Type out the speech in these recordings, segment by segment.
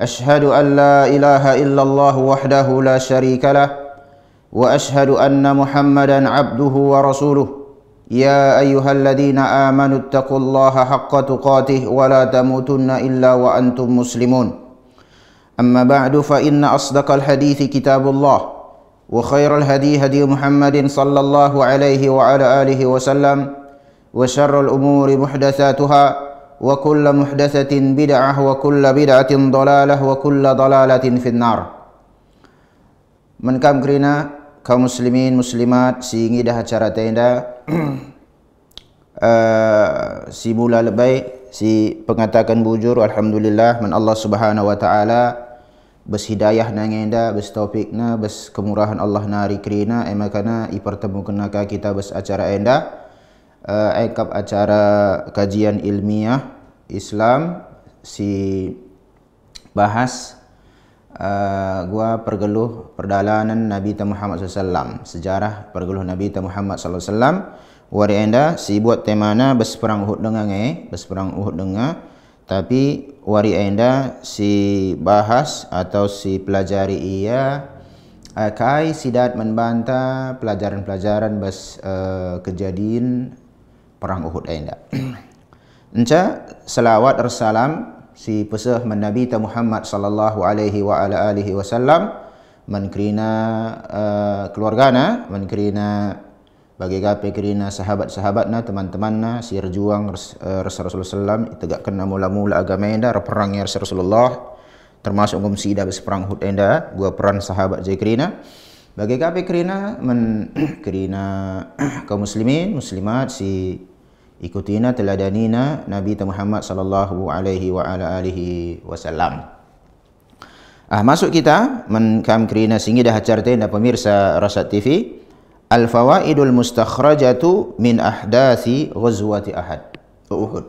أشهد أن لا إله إلا الله وحده لا شريك له وأشهد أن محمدا عبده ورسوله يا أيها الذين آمنوا اتقوا الله حق تقاته ولا تموتن إلا وأنتم مسلمون أما بعد فإن أصدق الحديث كتاب الله وخير الهدي هدي محمد صلى الله عليه وعلى آله وسلم وشر الأمور محدثاتها wa kulla muhdasatin bid'ah wa kulla bid'atin dalalah wa kulla dalalatin finnar menkam kerina kaum muslimin muslimat sehingga dah acara tenda uh, eh, si mula lebih si pengatakan bujur alhamdulillah men Allah subhanahu wa ta'ala bes hidayah na ngenda bes topik na bes kemurahan Allah nari kerina emakana ipertemukan naka kita bes acara endah uh, eh, akap eh, acara kajian ilmiah Islam si bahas uh, gua pergeluh perdalanan Nabi Muhammad SAW sejarah pergeluh Nabi Muhammad SAW wari anda si buat tema temana berseperang Uhud dengan eh berseperang Uhud dengan tapi wari anda si bahas atau si pelajari ia kai sidat membantah pelajaran-pelajaran bas uh, kejadian perang Uhud ain dak. Enca selawat ersalam si pesah Nabi Ta Muhammad sallallahu alaihi wa ala alihi wasallam mankrina uh, eh, keluarga na mankrina bagi gapai kerina sahabat-sahabat na teman-teman na si berjuang uh, eh, Rasulullah sallam tegak kena mula-mula agama ain dak perang Rasulullah termasuk ngum sida Perang Uhud ain gua peran sahabat Jekrina bagi kami kerina men kerina kaum muslimin muslimat si ikutina teladanina Nabi Muhammad sallallahu alaihi wa ala alihi wasallam. Ah masuk kita menkam kerina singgi dah carte dan pemirsa Rasat TV al fawaidul mustakhrajatu min ahdasi ghazwati Ahad oh, Uhud.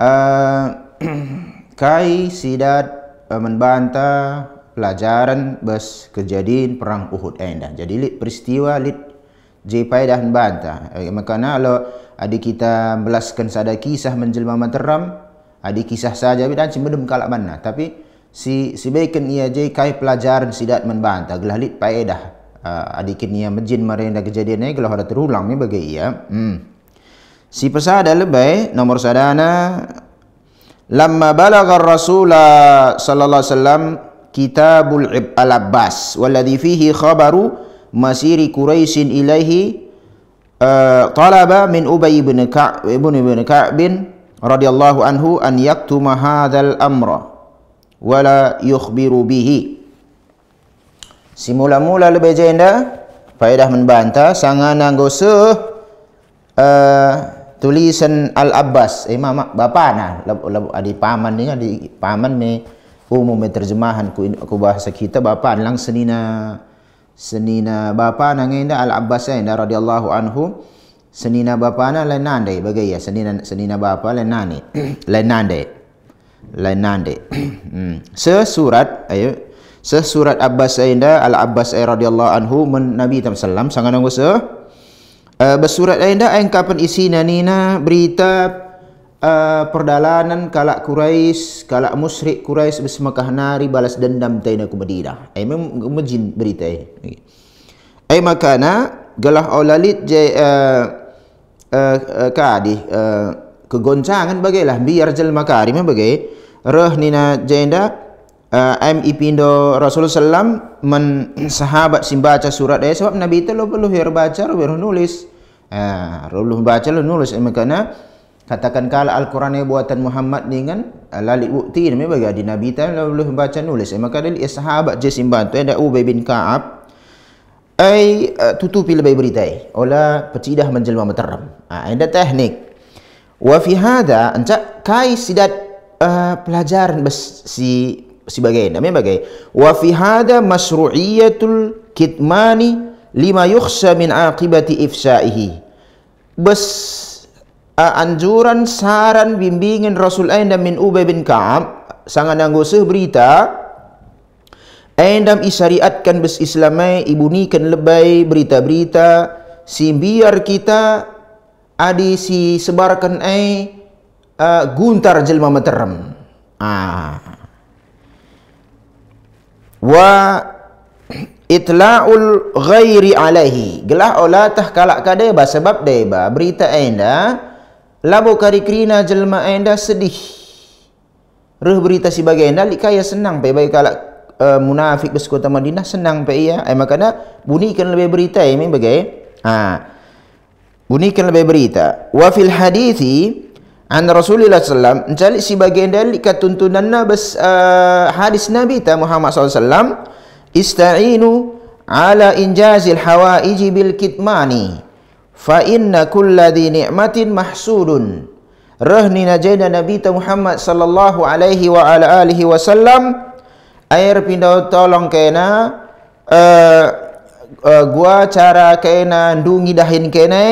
Uh, kai sidat uh, eh, membanta pelajaran bas kejadian perang Uhud ain eh, dah. Jadi lit peristiwa lit jepai dah membanta. Eh, Maka kalau Adik kita belaskan sada kisah menjelma materam adik kisah saja dan cuma dem kalak mana tapi si si baikkan ia jai kai pelajaran sidat membantah Gelah lid, pai dah uh, ah, adikin ia menjin marenda kejadian ni gelah ada terulang ni bagai ia hmm. si pesa ada lebih nomor sadana Lama balagha Rasulah sallallahu alaihi wasallam kitabul ib al abbas walladhi fihi khabaru masiri quraisin ilaihi Eh, talaba min Ubay bin Ka'b bin Ka'b radhiyallahu anhu an yaktuma hadzal amra wala yukhbiru bihi Simula-mula lebih jenda faedah membantah sangat nanggose uh, tulisan Al Abbas eh mama bapa nah adi paman ni adi paman me umum terjemahan ku, ku bahasa kita bapa lang senina senina bapa nang inda al abbas eh da radhiyallahu anhu senina bapa na le nande bagai ya senina senina bapa le nani le nande le nande hmm. sesurat ayo sesurat abbas inda al abbas eh radhiyallahu anhu men nabi ta sallam sangana ngose uh, bersurat inda engkapan isi na berita Eh, perdalanan kalak Quraisy kalak musyrik Quraisy bersemakah nari balas dendam taina ku Madinah ai eh, mejin berita ai eh. ai makana galah olalit je uh, uh, ka di uh, kegoncangan kan bagailah biar jal makarim bagai roh nina jenda uh, MEP Indo Rasulullah Sallam men sahabat simbaca surat ayah sebab Nabi itu lo perlu baca lo baca lo nulis uh, lo baca lo nulis eh, makanya katakan kalau al-Quran yang buatan Muhammad ni kan eh, lalik bukti ni bagi adi Nabi tu lalu baca nulis eh, maka dia ya, sahabat je simbah tu eh, ada Ubay bin Ka'ab ai uh, eh, tutupi lebih berita ola pecidah menjelma meteram ah ada teknik wa fi hada anca kai sidat uh, pelajaran besi sebagai nama bagai wa fi hada masru'iyatul kitmani lima yukhsha min aqibati ifsa'ihi bas uh, anjuran saran bimbingan Rasul Aindam min Ubay bin Ka'ab sangat nanggusuh berita Aindam isyariatkan bis Islamai ibunikan lebay berita-berita si biar kita adi si sebarkan ai uh, guntar jelma materam ah wa itla'ul ghairi alaihi gelah olah tah kalak kada sebab deba berita ai dah Labu kari krina jelma enda sedih. Ruh berita si bagai enda likaya senang pe bayi kalak uh, munafik besekota Madinah senang pe iya. Ai eh, makana bunikan lebih berita ya, ini bagai. Ha. Bunikan lebih berita. Wa fil hadithi an Rasulullah sallam jali si bagai enda likat tuntunanna bes uh, hadis Nabi ta Muhammad sallallahu alaihi wasallam istainu ala injazil hawaiji bil kitmani fa inna kulladhi ni'matin mahsudun rahni najaina nabi Muhammad sallallahu alaihi wa ala alihi wasallam air pindah tolong kena uh, uh, gua cara kena ndungi dahin kena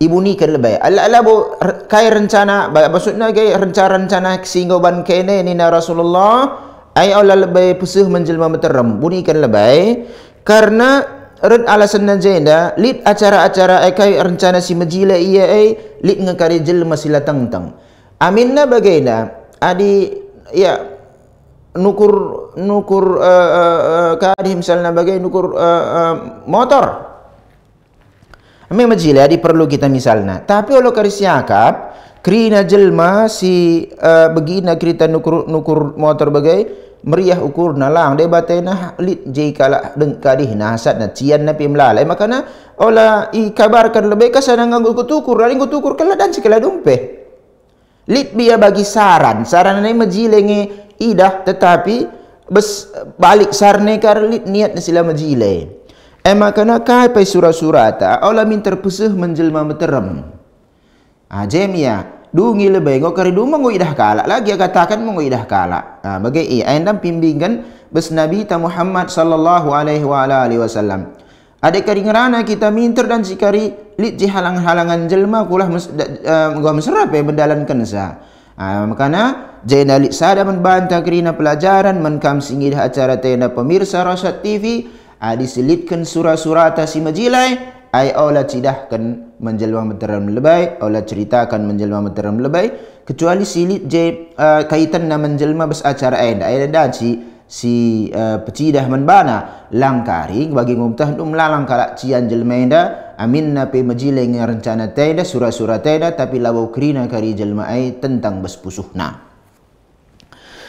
ibu ni ke lebih ala ala bu kai rencana maksudnya kai rencana-rencana singgo ban kena ni na rasulullah ai ala lebih pusuh menjelma meteram bunikan lebih karena red alasan dan jeda lit acara-acara ekai rencana si majile iya ay lit nga kari jelma sila tangtang amin na adi ya nukur nukur uh, eh, uh, eh, eh, kadi misalnya na nukur uh, uh, motor may majile adi perlu kita misalnya, tapi kalau kari kri na jelma si uh, bagina krita nukur nukur motor bagai meriah ukur nalang dia batena lit jikala dengkadih nasat na cian na pimla lai makana ola i kabarkan lebih ka sanang ngagut kutukur lai ngagut kutukur kala dan sikala dumpe Lid bia bagi saran saran nai majilenge idah tetapi bes balik sarne kar lid niat na sila majile e eh, makana kai pai sura-surata ola min terpesuh menjelma meterem ajemia ah, dungi lebih ngok kari dua mengui idah kalak lagi Aku katakan mengui idah kalak ha, bagai i ain dan pimbingan bes nabi ta Muhammad sallallahu alaihi wa alihi wasallam ada kari ngerana kita minter dan sikari lit ji halang-halangan jelma kulah gom serap yang mendalan kensa ha, makana jena lit sada membanta kerina pelajaran menkam singgih acara tenda pemirsa rosat tv Adi ha, silitkan surah-surah atas majilai ai aula cidah kan menjelma menteram lebai aula cerita kan menjelma menteram lebai kecuali silit je eh, kaitan na menjelma bas acara ai ai da ci si uh, pecidah menbana langkari bagi ngumtah tu melalang kalak cian jelma jelmainda amin na pe majileng rencana teida sura-sura teida tapi lawau kerina kari jelma ai tentang bas pusuhna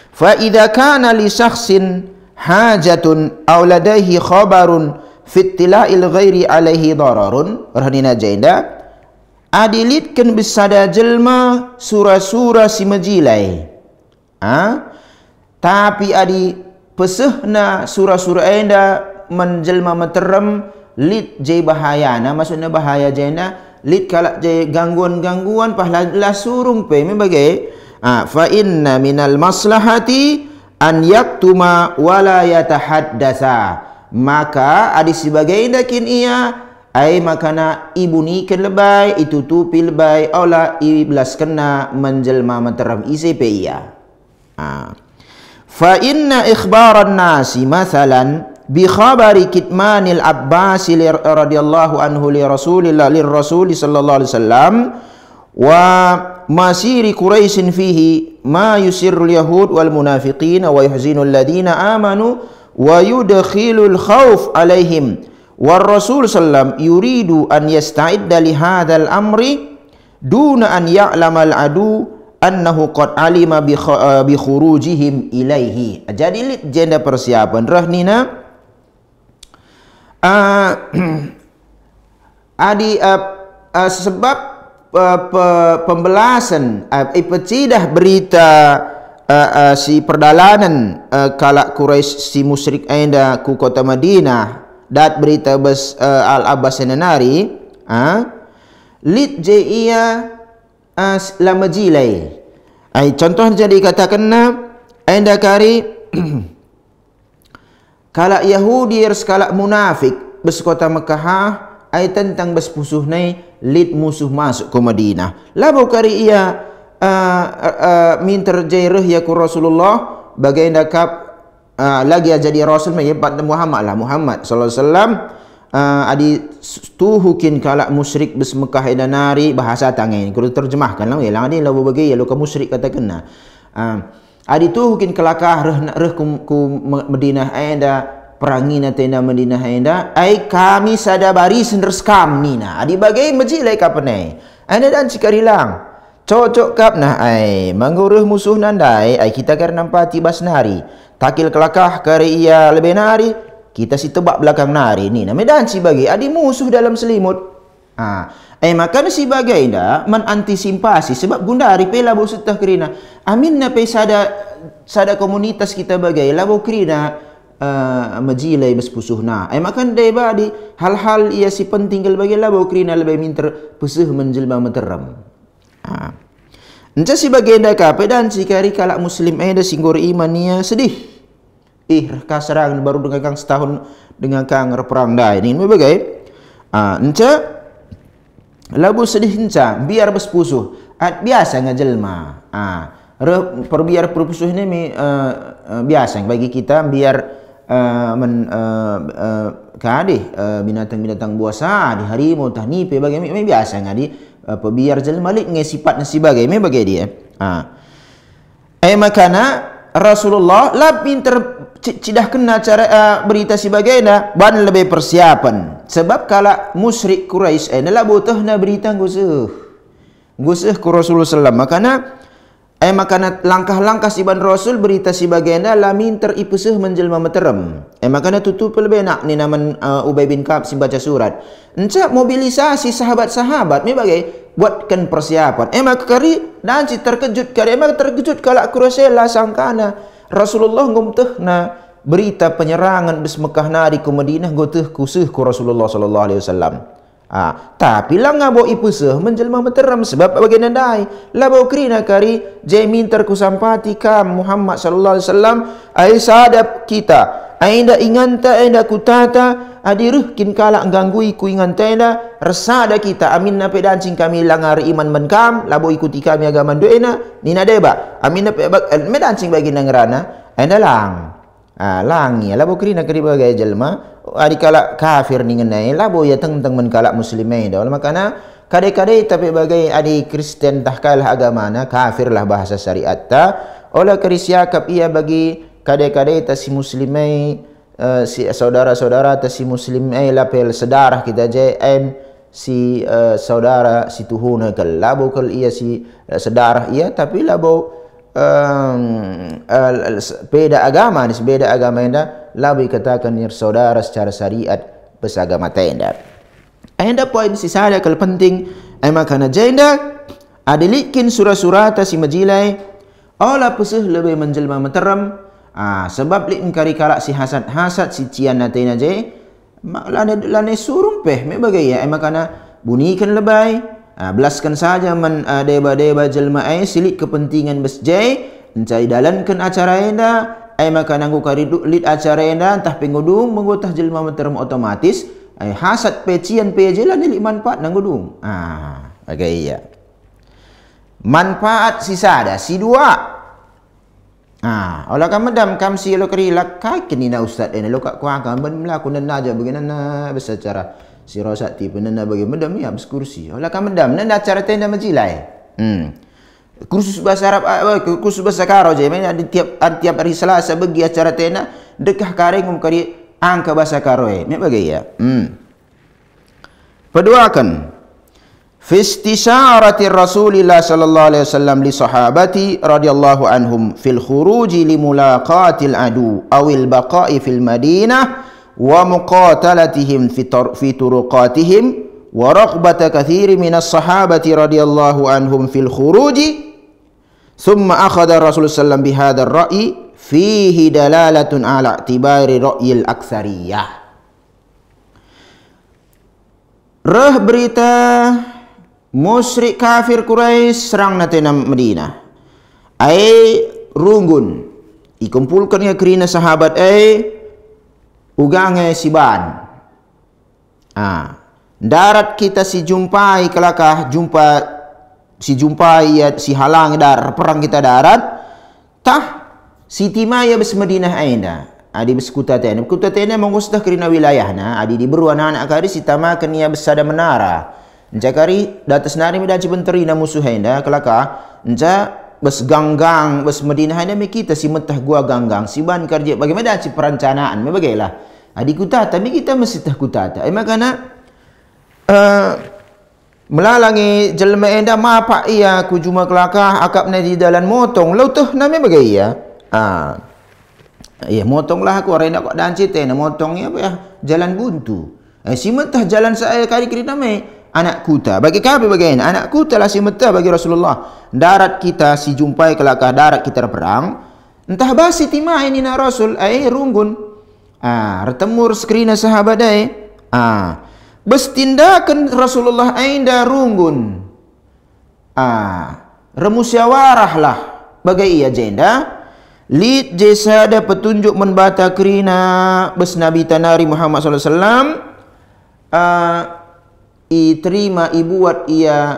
fa idza kana li syakhsin hajatun aw ladaihi khabarun il ghairi alaihi dararun jenda. Adilit ken bisa dah jelma sura-sura si majilai ha? tapi adi na sura-sura enda menjelma meterem lit jai bahayana maksudnya bahaya jainda lit kalak jai gangguan-gangguan pahala surung pe membagai ha, fa inna minal maslahati an yaktuma wala yatahaddasa maka ada sebagai dakin ia ai makana ibuni ke lebay itu tu pil bay ola iblas kena menjelma mentaram isi ia ha. fa inna ikhbaran nasi masalan bi khabari kitmanil abbas radhiyallahu anhu li rasulillah li rasul sallallahu alaihi wasallam wa masiri quraisin fihi ma yusirru al yahud wal munafiqin wa yuhzinu alladhina amanu wa yudkhilul khauf alaihim war rasul sallam yuridu an yasta'idda li hadzal amri duna an ya'lamal adu annahu qad alima bi uh, bi khurujihim ilaihi jadi jenda persiapan rahnina uh, adi uh, uh, sebab uh, pembelasan uh, ipecidah eh, berita uh, uh, si perdalanan uh, kalak Quraisy si musyrik ainda ku kota Madinah dat berita bes uh, al abbas senenari ha uh, lit je ia as uh, lama jilai ai contoh jadi katakan na ainda kari kalak yahudi ar munafik bes kota Mekah ai tentang bes pusuh nai lid musuh masuk ke Madinah labau kari ia uh, uh, min terjairah yakur Rasulullah bagai dakap uh, lagi jadi Rasul bagi Muhammad lah Muhammad sallallahu alaihi wasallam uh, adi tuhukin kalak musyrik besmekah nari bahasa tangan kalau terjemahkan lah ilang adi lawa bagi ya luka musyrik kata kena uh, adi tuhukin kelakah reh, reh ku, ku medinah ayanda perangi na tenda medina henda ai kami sada bari sender skam na adi bagai majik lai lah, anda dan cikarilang Cocok kap nah ai, menguruh musuh nandai ai kita ger kan nampak bas nari. Takil kelakah kari ia lebih nari, kita si tebak belakang nari ni nama dan si bagi adi musuh dalam selimut. Ha. ai eh, makan si bagai nda menantisipasi sebab gunda ari pela bo setah kerina. Amin na pe sada sada komunitas kita bagai labo kerina uh, eh, majilai mesepusuh na. Ai eh, makan dai ba di hal-hal ia si penting kel bagai labo kerina lebih minter pesuh menjelma meteram. Ha. Entah si bagi anda kapa dan si kari kalak muslim eh dah singgur iman ni sedih. Eh, rekah serang baru dengan kang setahun dengan kang reperang dah. Ini ni bagai. Ha, Nca, labu sedih nca, biar bersepusuh. At biasa nga jelma. Ha, re, per biar perpusuh ni uh, biasa bagi kita biar uh, men, uh, uh, kadeh binatang-binatang buasa di harimau tah nipe bagi mi, biasa ngadi apa biar jal malik dengan sifat dan sebagai ini bagi dia eh? ha. ai eh, makana Rasulullah lebih ter cidah kena cara uh, berita sebagai si dah ban lebih persiapan sebab kala musyrik Quraisy ai eh, nela butuh berita gusuh gusuh ku Rasulullah makana Eh makana langkah-langkah si ban Rasul berita si bagenda lamin teripusuh menjelma meterem. Eh makana tutup lebih nak ni naman uh, eh, Ubay bin Kaab si baca surat. Encak mobilisasi sahabat-sahabat ni bagai buatkan persiapan. Eh maka kari dan si terkejut kari. Eh terkejut kalau kurasa lah sangkana Rasulullah ngumtuh na berita penyerangan bis Mekah nari ke Madinah ngutuh kusuh ku Rasulullah sallallahu alaihi wasallam. Ha, tapi lah ngabok seh menjelma menteram sebab bagi nandai. Labo nak kari jamin terkusampati kam Muhammad sallallahu alaihi wasallam ai sadap kita. Ainda ingan ta ainda kutata adiruh kin kala ganggui ku ingan ta ainda resa da kita amin na pedan cing kami langar iman men kam labo ikuti kami agama duena ni na deba amin na pedan eh, cing bagi nangrana ha? ainda lang. Ha, langi labo kerina kerib bagai jelma ari kalak kafir ni ngenai labo ya teng teng men kala muslimai dah oleh makana kade-kade tapi bagai adi kristen tak kalah agama na kafir lah bahasa syariat ta oleh kerisia kap ia bagi kade-kade ta si muslimai uh, si saudara-saudara ta si muslimai lapel sedarah kita je en si uh, saudara si tuhuna kal labo kal ia si uh, sedarah ia tapi labo um, beda agama ni beda agama anda labi katakan ni saudara secara syariat pesagama tenda anda poin si saya kalau penting emak kana jenda adilikin surat-surat si majilai ola pesuh lebih menjelma menteram ah sebab lik kari kalak si hasad-hasad si cian natena je maklah ada lane surung peh me bagai ya emak kana bunikan lebay Ah, belaskan saja man adeba-deba ah, jelma'ai silik kepentingan besjai mencari dalankan acara enda ai maka nanggu kariduk lid acara enda entah pengudung mengutah jelma menterum otomatis ai hasad pecian pejelan ni manfaat nanggudung ah okay, iya. manfaat sisa ada si dua Ah, olah kam dam kam si lo kri lah kai kenina na ustaz ini eh, lo kak kuang kam ben melaku nan begini na besar cara si rosak ti pun nak bagi mendam ni habis kursi ola oh, kan mendam nak cara tenda majilai hmm kursus bahasa arab ah, kursus bahasa karo je main di tiap tiap hari selasa bagi acara tenda dekah kareng um kari angka bahasa karo eh ni bagi ya hmm peduakan fistisharati rasulillah sallallahu alaihi wasallam li sahabati radhiyallahu anhum fil khuruji li mulaqatil adu awil baqa'i fil madinah ومقاتلتهم في في طرقاتهم ورغبة كثير من الصحابة رضي الله عنهم في الخروج ثم أخذ الرسول صلى الله عليه وسلم بهذا الرأي فيه دلالة على اعتبار رأي الأكثرية Reh berita musyrik kafir Quraisy serang natina Medina. Ai runggun dikumpulkan ke kerina sahabat ai ugange siban ah ha. darat kita si jumpai kelakah jumpa si jumpai ya, si halang dar perang kita darat tah si timah ya bis madinah aina adi bis kuta tena kuta tena mengusdah kerina wilayahna adi diberu anak-anak kari si tama kenia besada menara Nja kari datas nari mida cipenteri na musuh henda kelaka nja bes ganggang bes Madinah ini mi kita si mentah gua ganggang si ban kerja bagaimana si perancanaan mi bagailah adik ha, kuta tapi kita mesti tah kuta tak eh, ai makana uh, eh, melalangi jelma enda ma apa iya ku juma kelakah akap ne di dalam motong lau tuh nami bagai ya ah uh, iya motong lah ya. Ha. Ya, aku arena kok dan cite na motongnya apa ya jalan buntu eh, si mentah jalan saya kali kiri nami anak kuta. Bagi kami bagaimana? Anak kuta lah si meta bagi Rasulullah. Darat kita si jumpai kelakar darat kita berang. Entah basi timah ini nak Rasul. Eh, runggun. Ah, retemur sekerina sahabat dai. Ah, bestindakan Rasulullah ainda runggun. Ah, remusya warah lah. Bagai ia jenda. Lid jesa ada petunjuk menbata kerina bes Nabi Tanari Muhammad Sallallahu Alaihi Wasallam. Ah, I terima Iterima ibuat ia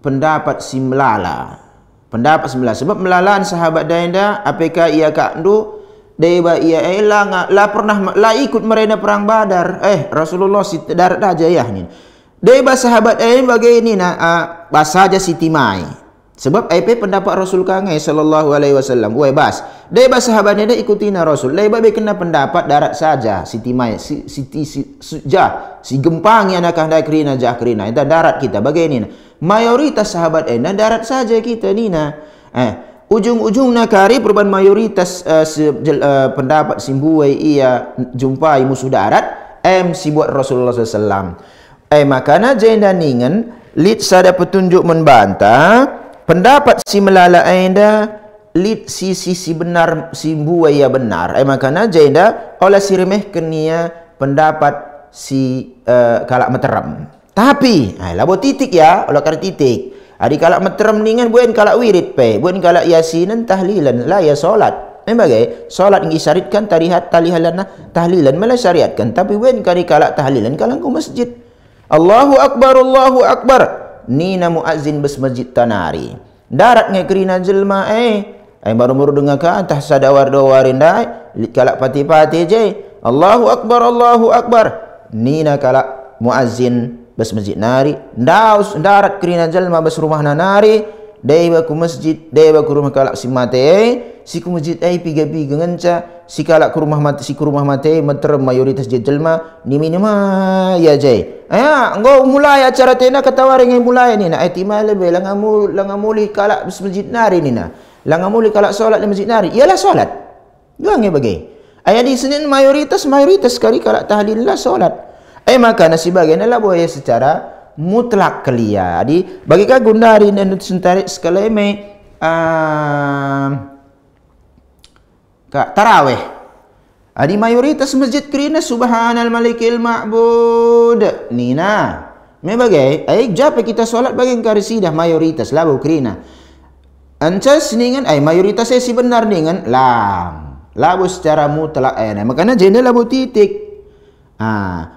pendapat si melala. Pendapat si melala. Sebab melalaan sahabat dahinda, apakah ia kandu, deba ia elang, eh, la lah pernah, la ikut merena perang badar. Eh, Rasulullah si darat aja ya. Deba sahabat ini bagai ini, nak uh, ah, basa aja si timai. Sebab apa pendapat Rasul Kangai sallallahu alaihi wasallam? Wei bas, dai bas sahabat dia ikuti na Rasul. Lai babe kena pendapat darat saja, siti mai, si, siti si, si, ja, si gempang yang nak hendak kerina ja kerina. Itu darat kita bagai ni. Mayoritas sahabat ena darat saja kita ni na. Eh, ujung-ujung nak kari perban mayoritas uh, si, jel, uh, pendapat simbuai ia jumpai musuh darat. M si buat Rasulullah sallallahu alaihi wasallam. Eh makana jenda ningen lit sada petunjuk membantah pendapat si melala ainda lid si si si benar si buaya benar ai eh, makana jaida oleh si remeh kenia pendapat si uh, kalak meteram tapi ai ah, labo titik ya oleh kar titik Adik ah, kalak meteram ni kan buen kalak wirid pe buen kalak yasinan tahlilan la ya solat memang ke solat ngi syaritkan tarihat tahlilan lah, tahlilan mala syariatkan tapi buen kari kalak tahlilan kalangku masjid Allahu akbar Allahu akbar Ni Nina muazzin bis masjid tanari. Darat nge kerina jelma eh. Ai baru muru dengar ka antah sadawar do warindai. Eh. Kalak pati-pati je. Allahu akbar Allahu akbar. ni Nina kalak muazzin bis masjid nari. Daus darat kerina jelma bis rumah nanari. Dei ba ku masjid, dei ba ku rumah kalak si mate. Eh. Si ku masjid ai eh, pigapi gengenca. Si kalak ku rumah mate, si ku rumah mate meter mayoritas je jelma. Ni minima ya je Ya, engkau mulai acara tena ketawari ngai mulai ni nak aitimah eh, lebih lah ngamu lah ngamu li kalak masjid nari ni nah. Lah ngamu li kalak solat di masjid nari. Ialah solat. Dua ngai bagai. Ai di sini mayoritas mayoritas kali kalak tahlil lah solat. Eh maka nasib bagainya nah boleh secara mutlak kelia. Jadi bagi ka guna hari sentari sekali mai uh, ka taraweh. Adi mayoritas masjid kerana subhanal malikil ma'bud. nina, nah. Membagai, ayik japa kita solat bagi engkau dah mayoritas lah bau Ancas ni kan, ayik eh, mayoritas saya si benar ni kan, lam. Labu secara mutlak ayana. Eh, Makanya jenis labu titik. Ha.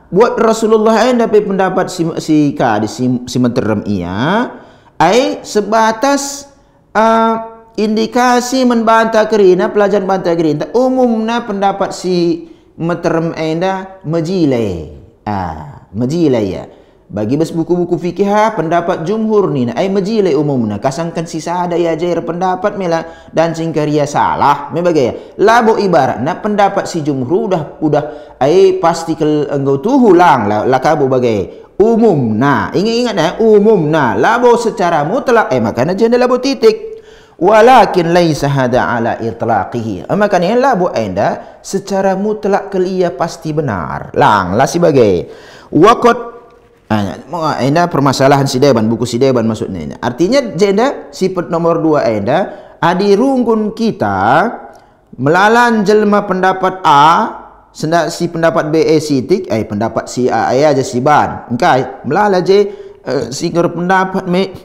Buat Rasulullah ayin eh, dapat pendapat si, si kadis, si, si menteram iya. Ayik sebatas... Uh, indikasi membantah kerina eh, pelajaran bantah kerina umumnya pendapat si meterem enda majilai ah majilai ya bagi bes buku-buku fikih ah, pendapat jumhur ni na ai majilai umumna kasangkan sisa ada ya jair pendapat mela dan singkaria ya salah me bagai ya. labo ibarat na pendapat si jumhur udah udah ai pasti ke engau tu hulang la la kabo bagai umumna ingat-ingat na eh, umumna labo secara mutlak eh makana jenda labo titik walakin laisa hada ala itlaqihi maka ni la bu enda secara mutlak kelia pasti benar lang la sebagai waqad Ah, enda permasalahan si Deban, buku si Deban maksudnya ini. Artinya jenda sifat nomor dua enda adi rungkun kita melalan jelma pendapat A senda si pendapat B A si tik, eh pendapat C A eh, aja si Ban. Engkai melalai je uh, si pendapat me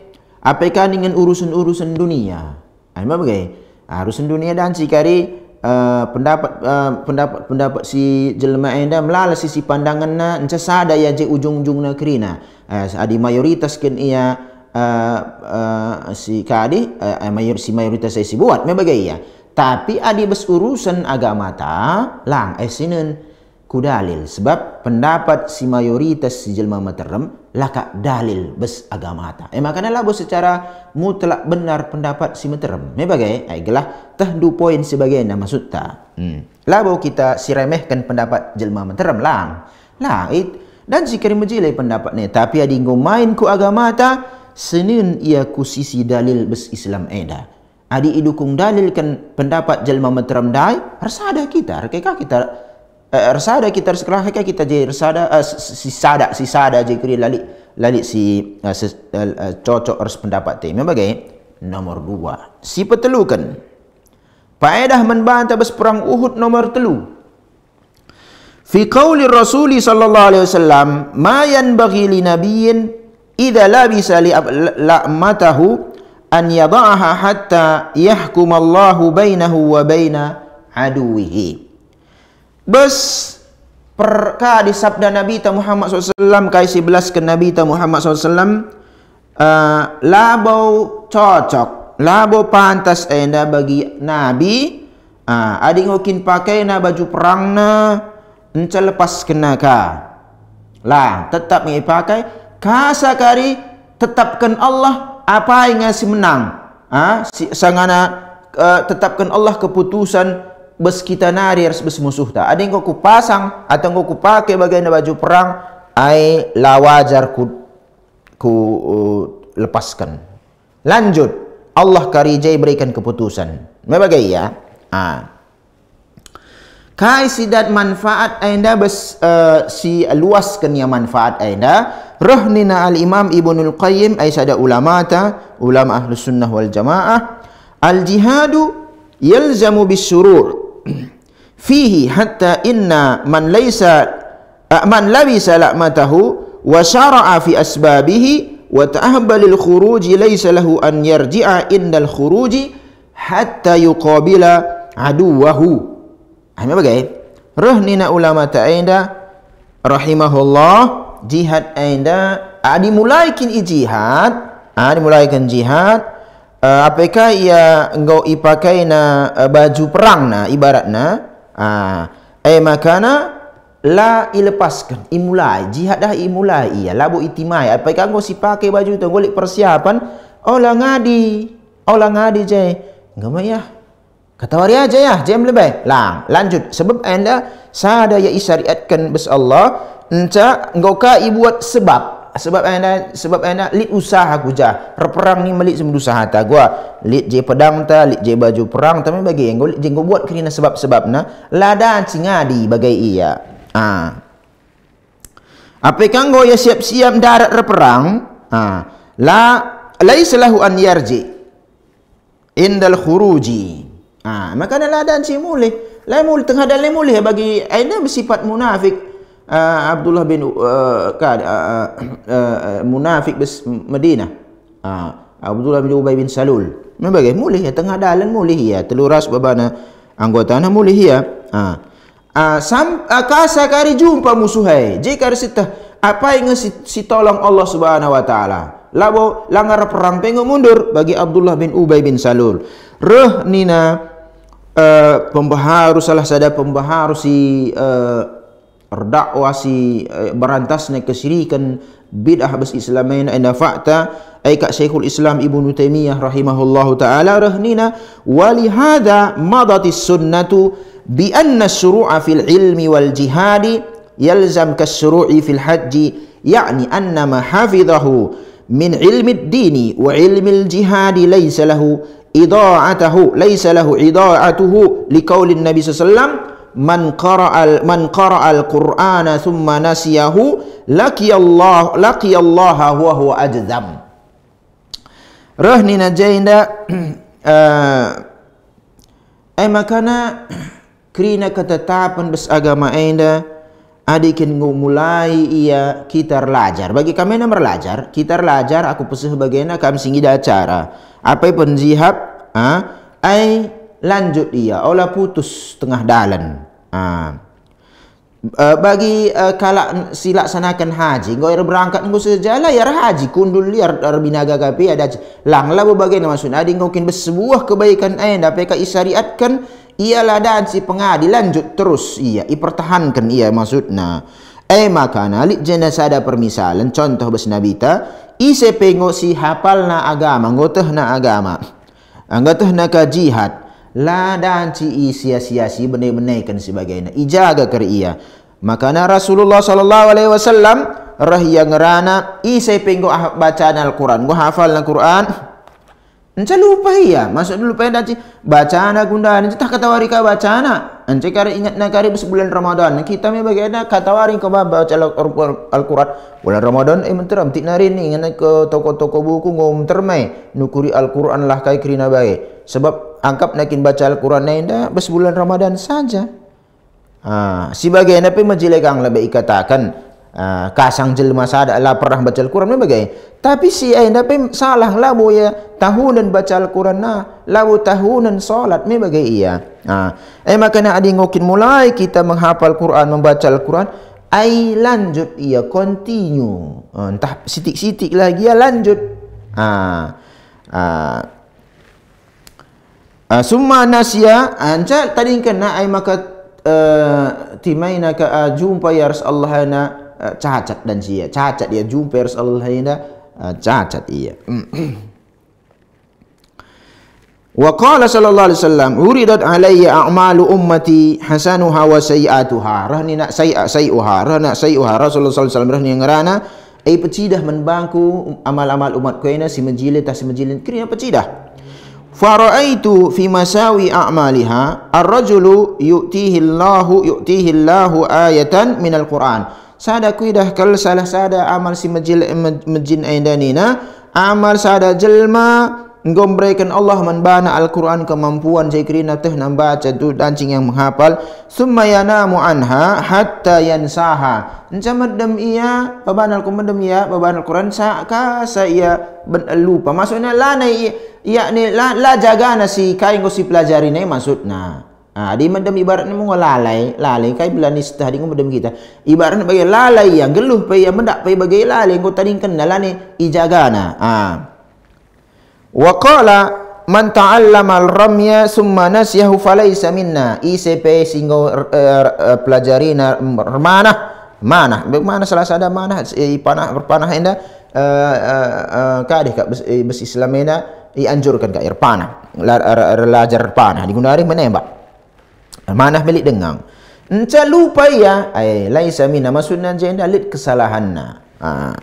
apa ingin urusan urusan dunia. Ah memang begitu. Ah rusun dunia dan si kari uh, eh, pendapat uh, pendapat pendapat si jelema enda melalui sisi pandangan na enca sada ya je ujung ujung na kerina. Uh, ha, adi mayoritas kan ia uh, uh, si kadi uh, mayor si mayoritas saya si buat memang begitu ya. Tapi adi besurusan agama ta lang esinen. Eh, Ku dalil sebab pendapat si mayoritas si jelma materem laka dalil bes agama ta. Eh makanya lah bos secara mutlak benar pendapat si materem. Me eh, bagai, ayolah eh, teh du poin sebagai nama maksud ta. Hmm. Labo kita siremehkan pendapat jelma materem lang. Lang it dan si kerim jilai pendapat ni tapi adi ngo main ku agama ta senin ia ku sisi dalil bes Islam eda. Eh, adi idukung dalilkan pendapat jelma materem dai, persada kita, rekeka kita ersada eh, kita sekolah kita kita jadi ersada eh, si sada si sada jadi kiri lali lali si eh, cocok ers pendapat tim yang bagai nomor dua si petelukan faedah menbantah berperang uhud nomor telu fi qawli rasuli sallallahu alaihi wasallam ma yanbaghi bagi nabiyyin idza labisa li matahu an yadha'aha hatta yahkum Allahu bainahu wa baina aduwihi bes perka di sabda Nabi ta Muhammad SAW kai si belas ke Nabi ta Muhammad SAW uh, eh, bau cocok bau pantas enda bagi Nabi uh, eh, ading ukin pakai na baju perang na enca lepas kena ka lah tetap ngi pakai kasakari tetapkan Allah apa yang ngasih menang ah uh, si, uh, tetapkan Allah keputusan berskitanari harus bersemusuh tak? Ada yang kau kupasang atau kau kupakai bagian baju perang, ai lawajar ku, ku uh, lepaskan. Lanjut, Allah karijai berikan keputusan. Bagaimana ya? Ha. Kai sidat manfaat anda bes, uh, si luaskan yang manfaat anda. Rohnina al Imam Ibnul Qayyim ay sada ulama ta ulama ahlu sunnah wal jamaah. Al jihadu yelzamu bis فيه حتى إن من ليس من لبس لأمته وشرع في أسبابه وتأهب للخروج ليس له أن يرجع إن الخروج حتى يقابل عدوه أما بقي إيه؟ رهننا علماء تأيند رحمه الله جهاد أيند أدي ملايكين جهاد أدي ملايكين جهاد uh, apakah ia engkau ipakai na uh, baju perang na ibarat na uh, eh makana la ilepaskan imulai jihad dah imulai ia labu itimai apakah engkau si pakai baju tu golik persiapan olah ngadi olah ngadi je ngama ya ah? kata wari aja ya jam lebih lah, lanjut sebab anda sada ya isyariatkan bes Allah engkau ka ibuat sebab sebab ana sebab ana lit usaha aku ja, Perang ni melit semua usaha ta gua. Ah. Lit je pedang ta, lit je baju perang tapi bagi yang gua jenggo buat kerana sebab-sebab na lada di bagai iya. Ah. Ha. Apa kan gua ya siap-siap darat reperang? Ha. La laisalahu an yarji indal khuruji. Ha, maka lada cing mulih. Lai mulih tengah dan lai mulih bagi ana bersifat munafik uh, Abdullah bin uh, Kad uh, ah, uh, ah, munafik bes Medina, Uh, Abdullah bin Ubay bin Salul. Memang bagai mulih ya tengah dalan mulih ya teluras babana anggota nah mulih ya. Uh, uh, sam uh, kasakari jumpa musuhai. Jika sita apa yang si, si tolong Allah Subhanahu wa taala. Labo langar perang pengu mundur bagi Abdullah bin Ubay bin Salul. Ruh nina uh, pembaharu salah sada pembaharu si berdakwasi eh, berantasnya kesyirikan bidah bas islamain ina fa'ta ai eh, ka syekhul islam ibnu taimiyah rahimahullahu taala rahnina wa li hadha madat sunnatu bi anna syuru'a fil ilmi wal jihad yalzam ka syuru'i fil hajj ya'ni anna ma hafidhahu min ilmi dini wa ilmi al jihad laysa lahu idha'atuhu laysa lahu idha'atuhu li qawli nabi sallallahu alaihi wasallam man qara'a man qara'a al-Qur'ana thumma nasiyahu laqiya Allah laqiya Allah wa huwa ajzam. Rahnina jainda uh, ai eh, eh, makana krina ketetapan bes agama ainda eh, adikin mulai ia kita belajar bagi kami nama belajar kita belajar aku pesuh bagaimana kami singgi acara apa pun jihad ha? Ah, ai lanjut dia Allah putus tengah dalan ha. Uh, bagi uh, kalak silak sanakan haji ngoi berangkat ngus sejala ya haji kundul liar ar binaga kapi ada lang la bu bagai maksud adi ngokin bersebuah kebaikan ai eh, nda pe ka isyariatkan ialah dan si pengadil lanjut terus iya ipertahankan iya maksudna eh maka nalik jenis ada permisalan contoh bes nabita ise pengo si hafal na agama na agama na ka jihad ladan ci sia-siasi benar-benar kan sebagainya ijaga ker ia makanya Rasulullah sallallahu alaihi wasallam rahia ngerana isai penggo ah bacaan Al-Quran gua hafal Al-Quran Enca lupa iya, masuk dulu lupa dan bacaan gunda, enca tak kata warika bacaan, enca kari ingat nak kari sebulan Ramadan, kita me bagaimana kata warin kau baca Al-Quran bulan Ramadan, eh menteram tik nari ni ingat ke toko-toko buku ngom termai nukuri Al-Quran lah kai kerina baik. sebab anggap nakin baca Al-Quran ni dah bersebulan Ramadan saja. Ha, si bagai napi majilah kang lebih katakan ha, kasang jelma sadak lah pernah baca Al-Quran ni bagai. Tapi si ay napi salah lah bu ya tahunan baca Al-Quran lah. lalu tahunan solat ni bagai iya. Ha, eh nak adi ngokin mulai kita menghafal Quran membaca Al-Quran ay lanjut iya continue. Ha, entah sitik-sitik lagi ya lanjut. Ha, ha, Ah, summa nasia, anca ah, tadi kena kan ai maka ah, timaina ka jumpa ya Rasulullah ana cacat dan sia cacat dia jumpa ya Rasulullah ana cacat iya wa qala sallallahu alaihi wasallam uridat alayya a'malu ummati hasanuha wa sayi'atuha rahni nak sayi'a sayi'uha rahna sayi'uha Rasulullah sallallahu alaihi wasallam rahni ngarana ai pecidah menbangku amal-amal umat kuena si menjilat si menjilin kira pecidah Faraitu fi masawi a'maliha ar-rajulu yu'tihi Allah yu'tihi Allah ayatan min al-Quran. Sada kuidah kal salah sada amal si majil majin nina, amal sada jelma Engkau memberikan Allah manbana Al-Quran kemampuan saya zikrina teh nambaca tu dancing yang menghafal. Summa yanamu anha hatta yang saha Encam dem ia, baban Al-Quran dem ia, baban Al-Quran saka saya lupa. Maksudnya la nai ni la la jaga nasi kain engko si pelajari nai maksudna. Ah di madem ibarat ni mengo lalai, lalai kai bila ni sudah di madam kita. Ibarat bagi lalai yang geluh pai yang mendak pai bagi lalai engko tadi kenal lah ni ijagana. Ah ha wa qala man ta'allama al-ramya summa nasiyahu falaysa minna isep singo eh, eh, pelajari na mana mana bagaimana salah ada mana eh, panah berpanah enda kadih kat besi Islam enda dianjurkan kat air panah belajar er, er, panah digunakan menembak mana milik dengang Encah lupa ya, eh, lain sami nama sunnah jenda lid kesalahan na. Ah.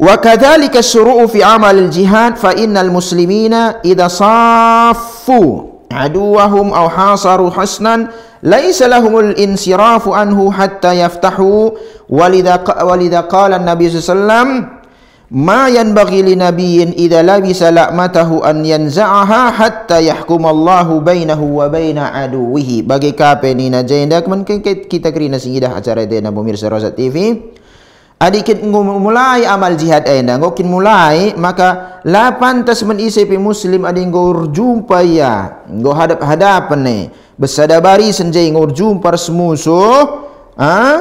وكذلك الشروع في عمل الجهاد فإن المسلمين إذا صافوا عدوهم أو حاصروا حسنا ليس لهم الانصراف عنه حتى يفتحوا ولذا ولذا قال النبي صلى الله عليه وسلم ما ينبغي لنبي إذا لبس لأمته أن ينزعها حتى يحكم الله بينه وبين عدوه بقي kapan ini من كي تكرين kena singgah acara Dena Pemirsa Rosa TV Adik adikin mulai amal jihad kau kini mulai maka la pantas men isi muslim adi ngo jumpa ya kau hadap hadap ne besada bari senjai ngo jumpa semusuh ha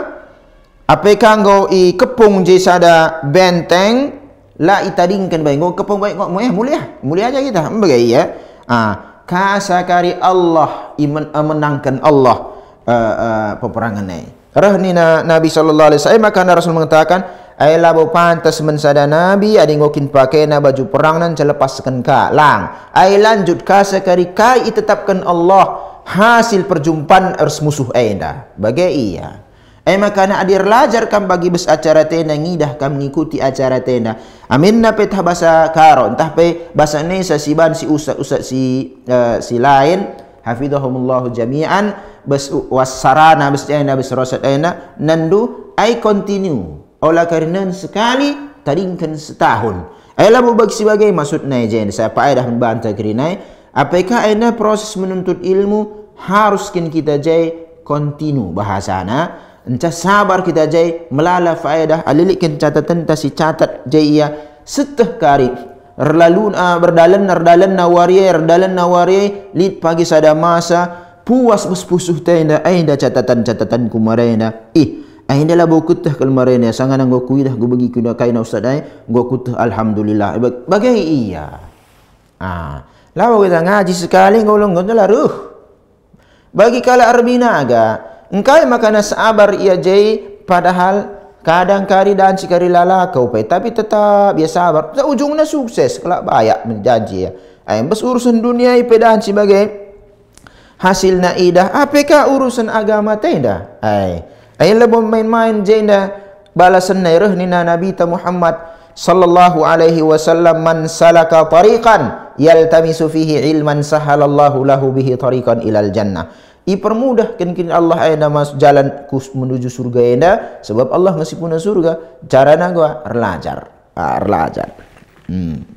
yang kau i kepung je sada benteng la itadingkan bai ngo kepung bai ngo mulia mulia mulia aja kita bagai ya ha kasakari Allah iman menangkan Allah uh, uh, peperangan ini. Rahni na Nabi sallallahu alaihi wasallam maka Rasul mengatakan Aila bo pantas mensada Nabi ada ngokin pakai na baju perang nan celepas ken lang. Ai lanjut ka sekari kai itetapkan Allah hasil perjumpaan ars musuh aida. Bagai iya. Ai maka na adir lajar kam bagi bes acara tenda ngidah kam ngikuti acara tenda. Amin na pe tah bahasa karo entah pe basa ne sasiban si usat-usat si eh, si lain. Hafizahumullahu jami'an wasarana bisjaina bisrosadaina nandu ai continue ola karena sekali taringkan setahun ayalah bubagi sebagai maksud nai jen saya pa dah membantah kirinai apakah ana proses menuntut ilmu harus kin kita jai continue bahasana enca sabar kita jai melala faedah alilik kin catatan tasi catat jai ia setah kari ah, Berdalan, berdalan, nawari, berdalan, nawari, lid pagi sada masa, puas bespusuh tena ain eh, catatan catatan ku ih eh ain eh, eh, da labo kutah ke marena sangana ngo kui dah gu bagi ku da kain ustaz dai ngo kutah alhamdulillah bagai iya ha. ah labo kita ngaji sekali ngo ulung ngo laruh bagi kala arbina aga engkai makana sabar iya jai padahal kadang kari dan sikari lala kau pe tapi tetap biasa sabar ujungnya sukses kelak banyak menjanji ya ain bes urusan dunia ipe dan sebagainya hasil nak Apa apakah urusan agama tenda ai ai lebo main-main jenda balasan nai reh nina nabi ta Muhammad sallallahu alaihi wasallam man salaka tariqan yaltamisu fihi ilman sahalallahu lahu bihi tariqan ilal jannah ipermudahkan kini Allah ayna masuk jalan kus menuju surga ayna sebab Allah ngasih puna surga cara na gua relajar ah, relajar hmm.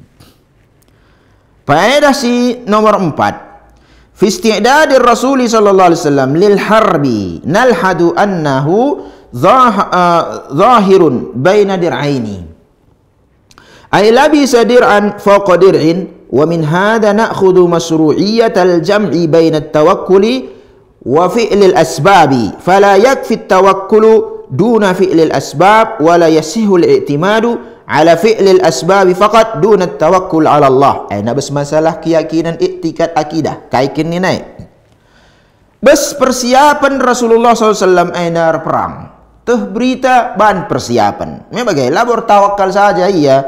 Faedah si nomor empat fi isti'dadir rasul sallallahu alaihi wasallam lil harbi nalhadu annahu uh, zahirun baina diraini ay labisa dir'an fawqa dir'in wa min hadha na'khudhu masru'iyatal jam'i baina at-tawakkuli wa fi'lil asbabi fala yakfi at-tawakkulu duna fi'lil asbab wa la yasihul i'timadu ala fi'lil asbabi faqat duna tawakkul ala Allah. Eh, nak bermasalah keyakinan iktikad akidah. Kaikin ni naik. Bes persiapan Rasulullah SAW ainar eh, perang. Tuh berita ban persiapan. Ini bagai labur tawakal saja iya.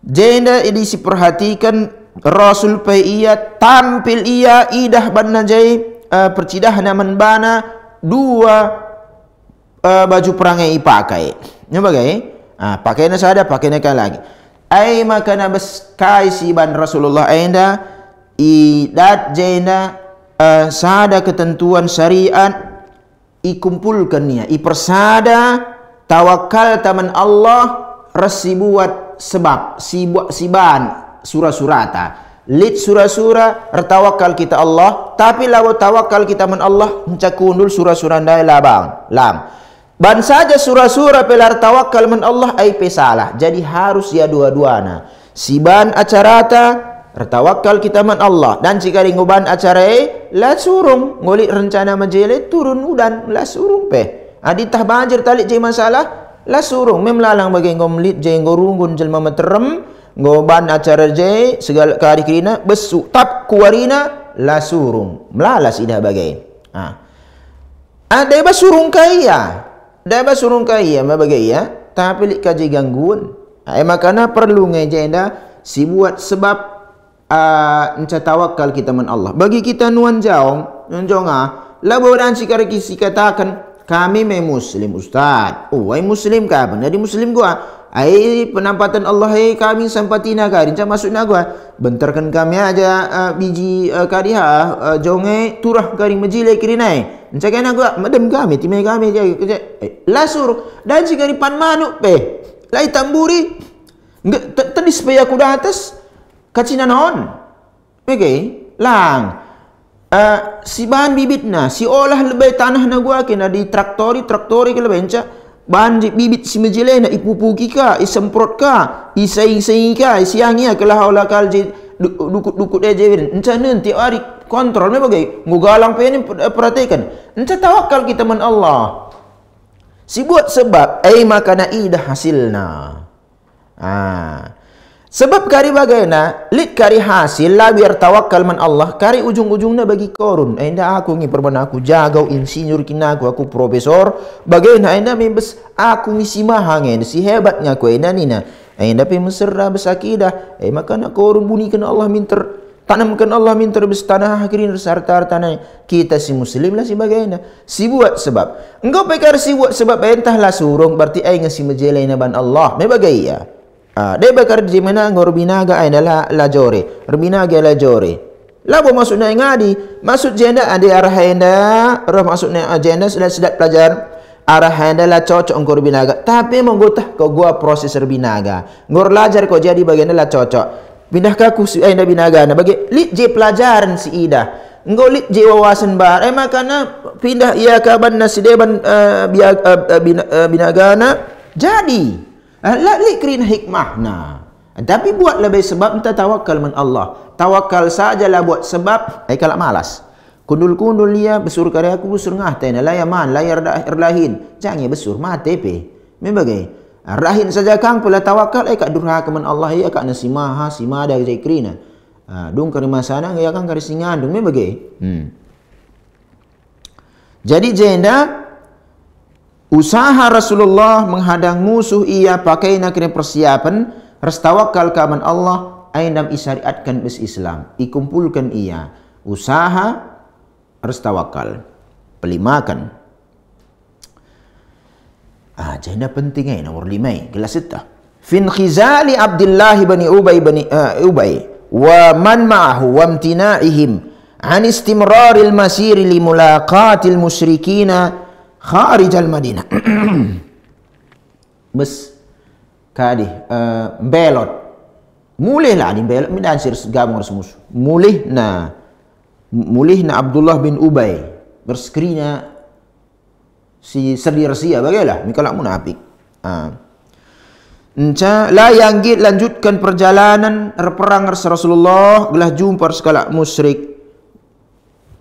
Jenda ini perhatikan Rasul pe iya tampil iya idah ban najai uh, eh, percidah naman bana dua uh, baju perang yang ipakai. Ini bagai. Ha, pakai nak sahada, pakai nak lagi. Ai makana beskai si ban Rasulullah ainda idat jenda uh, eh, sahada ketentuan syariat ikumpulkan niya. Ipersada tawakal taman Allah resi buat sebab si buat si surah surata lit surah surah retawakal kita Allah tapi lawa tawakal kita man Allah mencakundul surah surah dai labang lam, lam. Ban saja surah-surah pelar tawakal men Allah aipe salah. Jadi harus ya dua-duana. Si ban acara ta, Ratawakal kita men Allah dan jika ringuban acara eh la surung ngoli rencana majele turun udan la surung pe adi tah banjir talik je masalah la surung mem lalang bagi ngom lit je ngo runggun jelma meterem ngoban acara je segala kari kirina besu tap kuarina la surung melalas ida bagi ha ade ba surung kai Dah bahas suruh kaya, apa bagai ya? Tak pelik kaji gangguan. Ha, eh, makanya perlu ngejai anda si buat sebab uh, ah, nca tawakal kita men Allah. Bagi kita nuan jauh, nuan jauh ngah. Lah bawaan si kisi katakan kami me Muslim Ustaz. Oh, ay Muslim kah? apa? Jadi Muslim gua. Ai penampatan Allah ai kami sempati nak kari. Macam maksud gua. Eh? Bentarkan kami aja uh, biji uh, eh, kariha uh, jonge turah kari majile kiri nai. Macam kena gua ah? medem kami timai kami dia Eh, lasur dan si kari pan manu pe. Lai tamburi. Tadi sampai aku dah atas. Kacina non. Okay, Lang. Uh, si bahan bibit na, si olah lebih tanah na gua kena di traktori, traktori ke lebih encah banji bibit si majilena ipupukika isemprotka isaing-saingika siangnya kalau hola kal dukut-dukut dia jewin encah nanti hari kontrol memang bagai ngugalang pe ini eh, perhatikan encah tawakal kita men Allah si buat sebab ai makana id hasilna ah sebab kari bagaimana, lid kari hasil lah biar tawakal man Allah, kari ujung-ujungnya bagi korun. Eh, aku ni pernah aku jagau insinyur kina aku, aku profesor. Bagaimana, eh, dah aku ni si mahang, eh, si hebatnya aku, eh, nina. ni, nah. Eh, dah Eh, maka nak korun bunikan Allah minter tanamkan Allah min terbes tanah akhirin serta tanah kita si muslim lah si bagaimana si buat sebab engkau pekar si buat sebab entahlah surung berarti ai si menjelai ban Allah me bagai ya Ah, de bekerja mana ngorbina ga adalah ah, lajore rbina ga lajore labo maksudnya ngadi Masuk jenda ada ah, arah enda roh maksudnya agenda sudah sedap pelajar arah enda la cocok ngor binaga tapi menggotah ko gua proses rbinaga ngor lajar ko jadi bagian la cocok pindah ka ku eh, enda binaga na bagi lit je pelajaran si ida ngo lit je wawasan bar eh makana pindah ia ka ban nasideban uh, uh, binaga na jadi Ah, la hikmah. Nah, Tapi buat lebih sebab kita tawakal dengan Allah. Tawakal sajalah buat sebab eh kalau malas. Kundul kundul ya besur karya aku besur ngah tena layar man layar erlahin jangan besur mati pe. Membagai ah, rahin saja kang pula tawakal eh kak durha kemen Allah ya eh, kak nasi maha si mada kerja kerina. Eh. Ah, dung kerima sana ya kang kerisingan dung membagai. Hmm. Jadi jenda Usaha Rasulullah menghadang musuh ia pakai nakira persiapan restawakal kaman Allah ainam isyariatkan bis Islam ikumpulkan ia usaha restawakal pelimakan agenda ah, penting ini eh, nomor lima eh, kelas seta fin khizali Abdullah bin Ubay bin uh, eh, Ubay wa man ma'ahu wa imtina'ihim an istimraril masir li mulaqatil musyrikina kharijal Madinah. Bes kadi uh, eh, belot. Mulih lah di belot min ansir gamor semus. Mulih na mulih na Abdullah bin Ubay berskrina si sedir sia bagailah mikalak munafik. Ah. Uh. Enca la yanggit lanjutkan perjalanan perang Rasulullah gelah jumpa sekala musyrik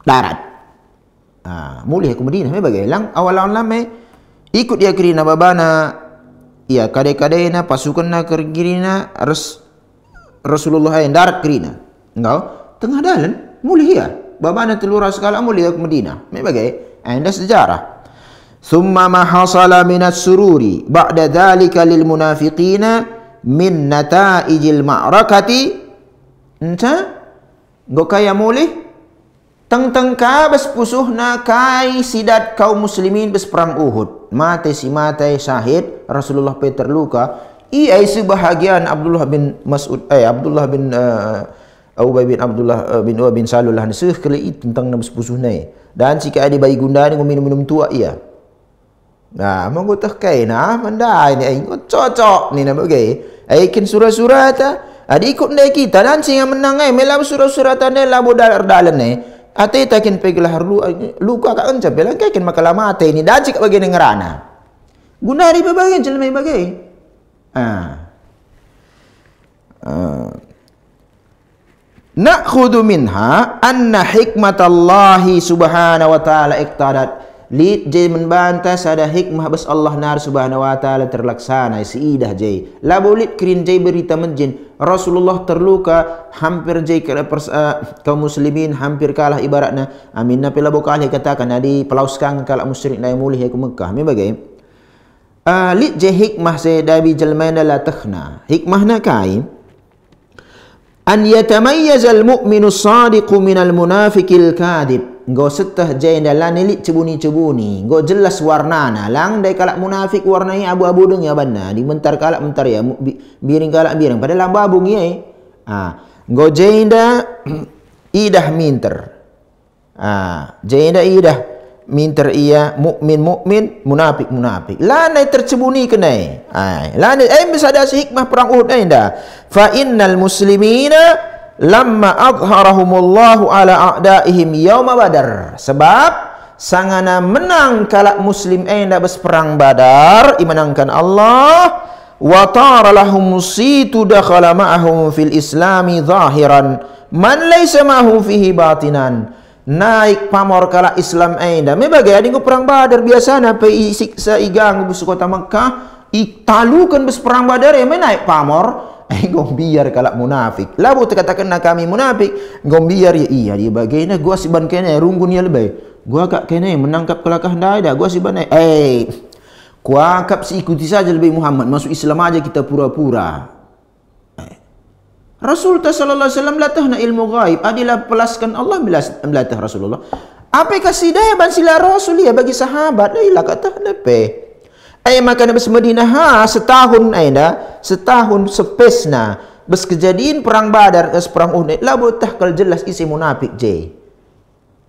darat. Ha, mulih aku Madinah me bagai lang awal lawan lame ikut dia kirina babana ia ya, kadai-kadai na pasukan na kirina ras Rasulullah yang darat kirina. Engkau tengah dalan mulih ya. Babana telur segala mulih aku Madinah. Me bagai ha, anda sejarah. Thumma ma hasala minas sururi ba'da dhalika lil munafiqina min nata'ijil ma'rakati. Entah? Gokaya mulih? Tentang ka bespusuhna kai sidat kaum muslimin besperang Uhud. mati si mati syahid Rasulullah pe terluka. I ai sebahagian Abdullah bin Mas'ud eh Abdullah bin uh, Ubay bin Abdullah uh, bin Ubay bin Salul lah nesuh kelei tentang nam sepusuhna. Dan si ka bayi gunda ni minum-minum tua iya Nah, mau tak kai nah mandai ini eh, ai cocok ni nama bagi. Ai kin surah-surah ta. Adik ikut ndai kita dan sehingga menang ai melab surah-surah ta ndai labo dalan ni. Atai tak kena pergi lah luka kat kencap. Bila kaya kena makan lama atai ni. Dajik kat bagian ngerana. Guna hari berbagai macam lemah berbagai. Ha. ha. Nak khudu minha anna Allah subhanahu wa ta'ala iktadat li je membantah sada hikmah bas Allah nar subhanahu wa taala terlaksana si idah je la bulit krin je berita menjin Rasulullah terluka hampir je kala eh, kaum muslimin hampir kalah ibaratna amin na pelabo kali katakan di pelauskan kala musyrik dai mulih ke Mekah mi bagai uh, eh, li je hikmah se dabi jalmain la takhna hikmahna kai an yatamayyaz al mu'minu sadiqu min al munafiqil kadhib go setah jain dalam nilik cebuni-cebuni go jelas warna nalang dari kalak munafik warnanya abu-abu deng ya banna di mentar kalak mentar ya biring kalak biring pada lambu abu ni eh ha. go jain da idah minter ha. jain da idah minter ia mukmin mukmin munafik munafik lanai tercebuni kenai ha. ai lanai eh misada si hikmah perang Uhud ai eh, fa innal muslimina lamma adharahumullahu ala a'daihim yaum badar sebab sangana menang kalak muslim eh nda berperang badar imanangkan Allah wa taralahum situ dakhala ma'ahum fil islami zahiran man laysa ma'hu fihi batinan naik pamor kalak islam eh nda me bagai ading perang badar biasa na pe isik igang busuk kota Mekah Italukan besperang badar yang naik pamor, Engkau biar kalau munafik. Labu terkatakan nak kami munafik. Engkau biar ya iya. Dia bagaimana? Gua siban kena rungkun ya lebih. Gua kak kena menangkap kelakah dah ada. Gua siban eh. Hey. Ku si ikuti saja lebih Muhammad. Masuk Islam aja kita pura-pura. Eh. Rasul ta sallallahu alaihi wasallam latah na ilmu gaib. adalah pelaskan Allah bila latah Rasulullah. Apa kasih daya bansila Rasul ya bagi sahabat? Lailah kata nepe. Ayah makan Abis Medina ha, setahun ayah eh, dah. Setahun sepes na, Bes kejadian perang badar, es eh, perang uhud. Lah botah kalau jelas isi munafik je.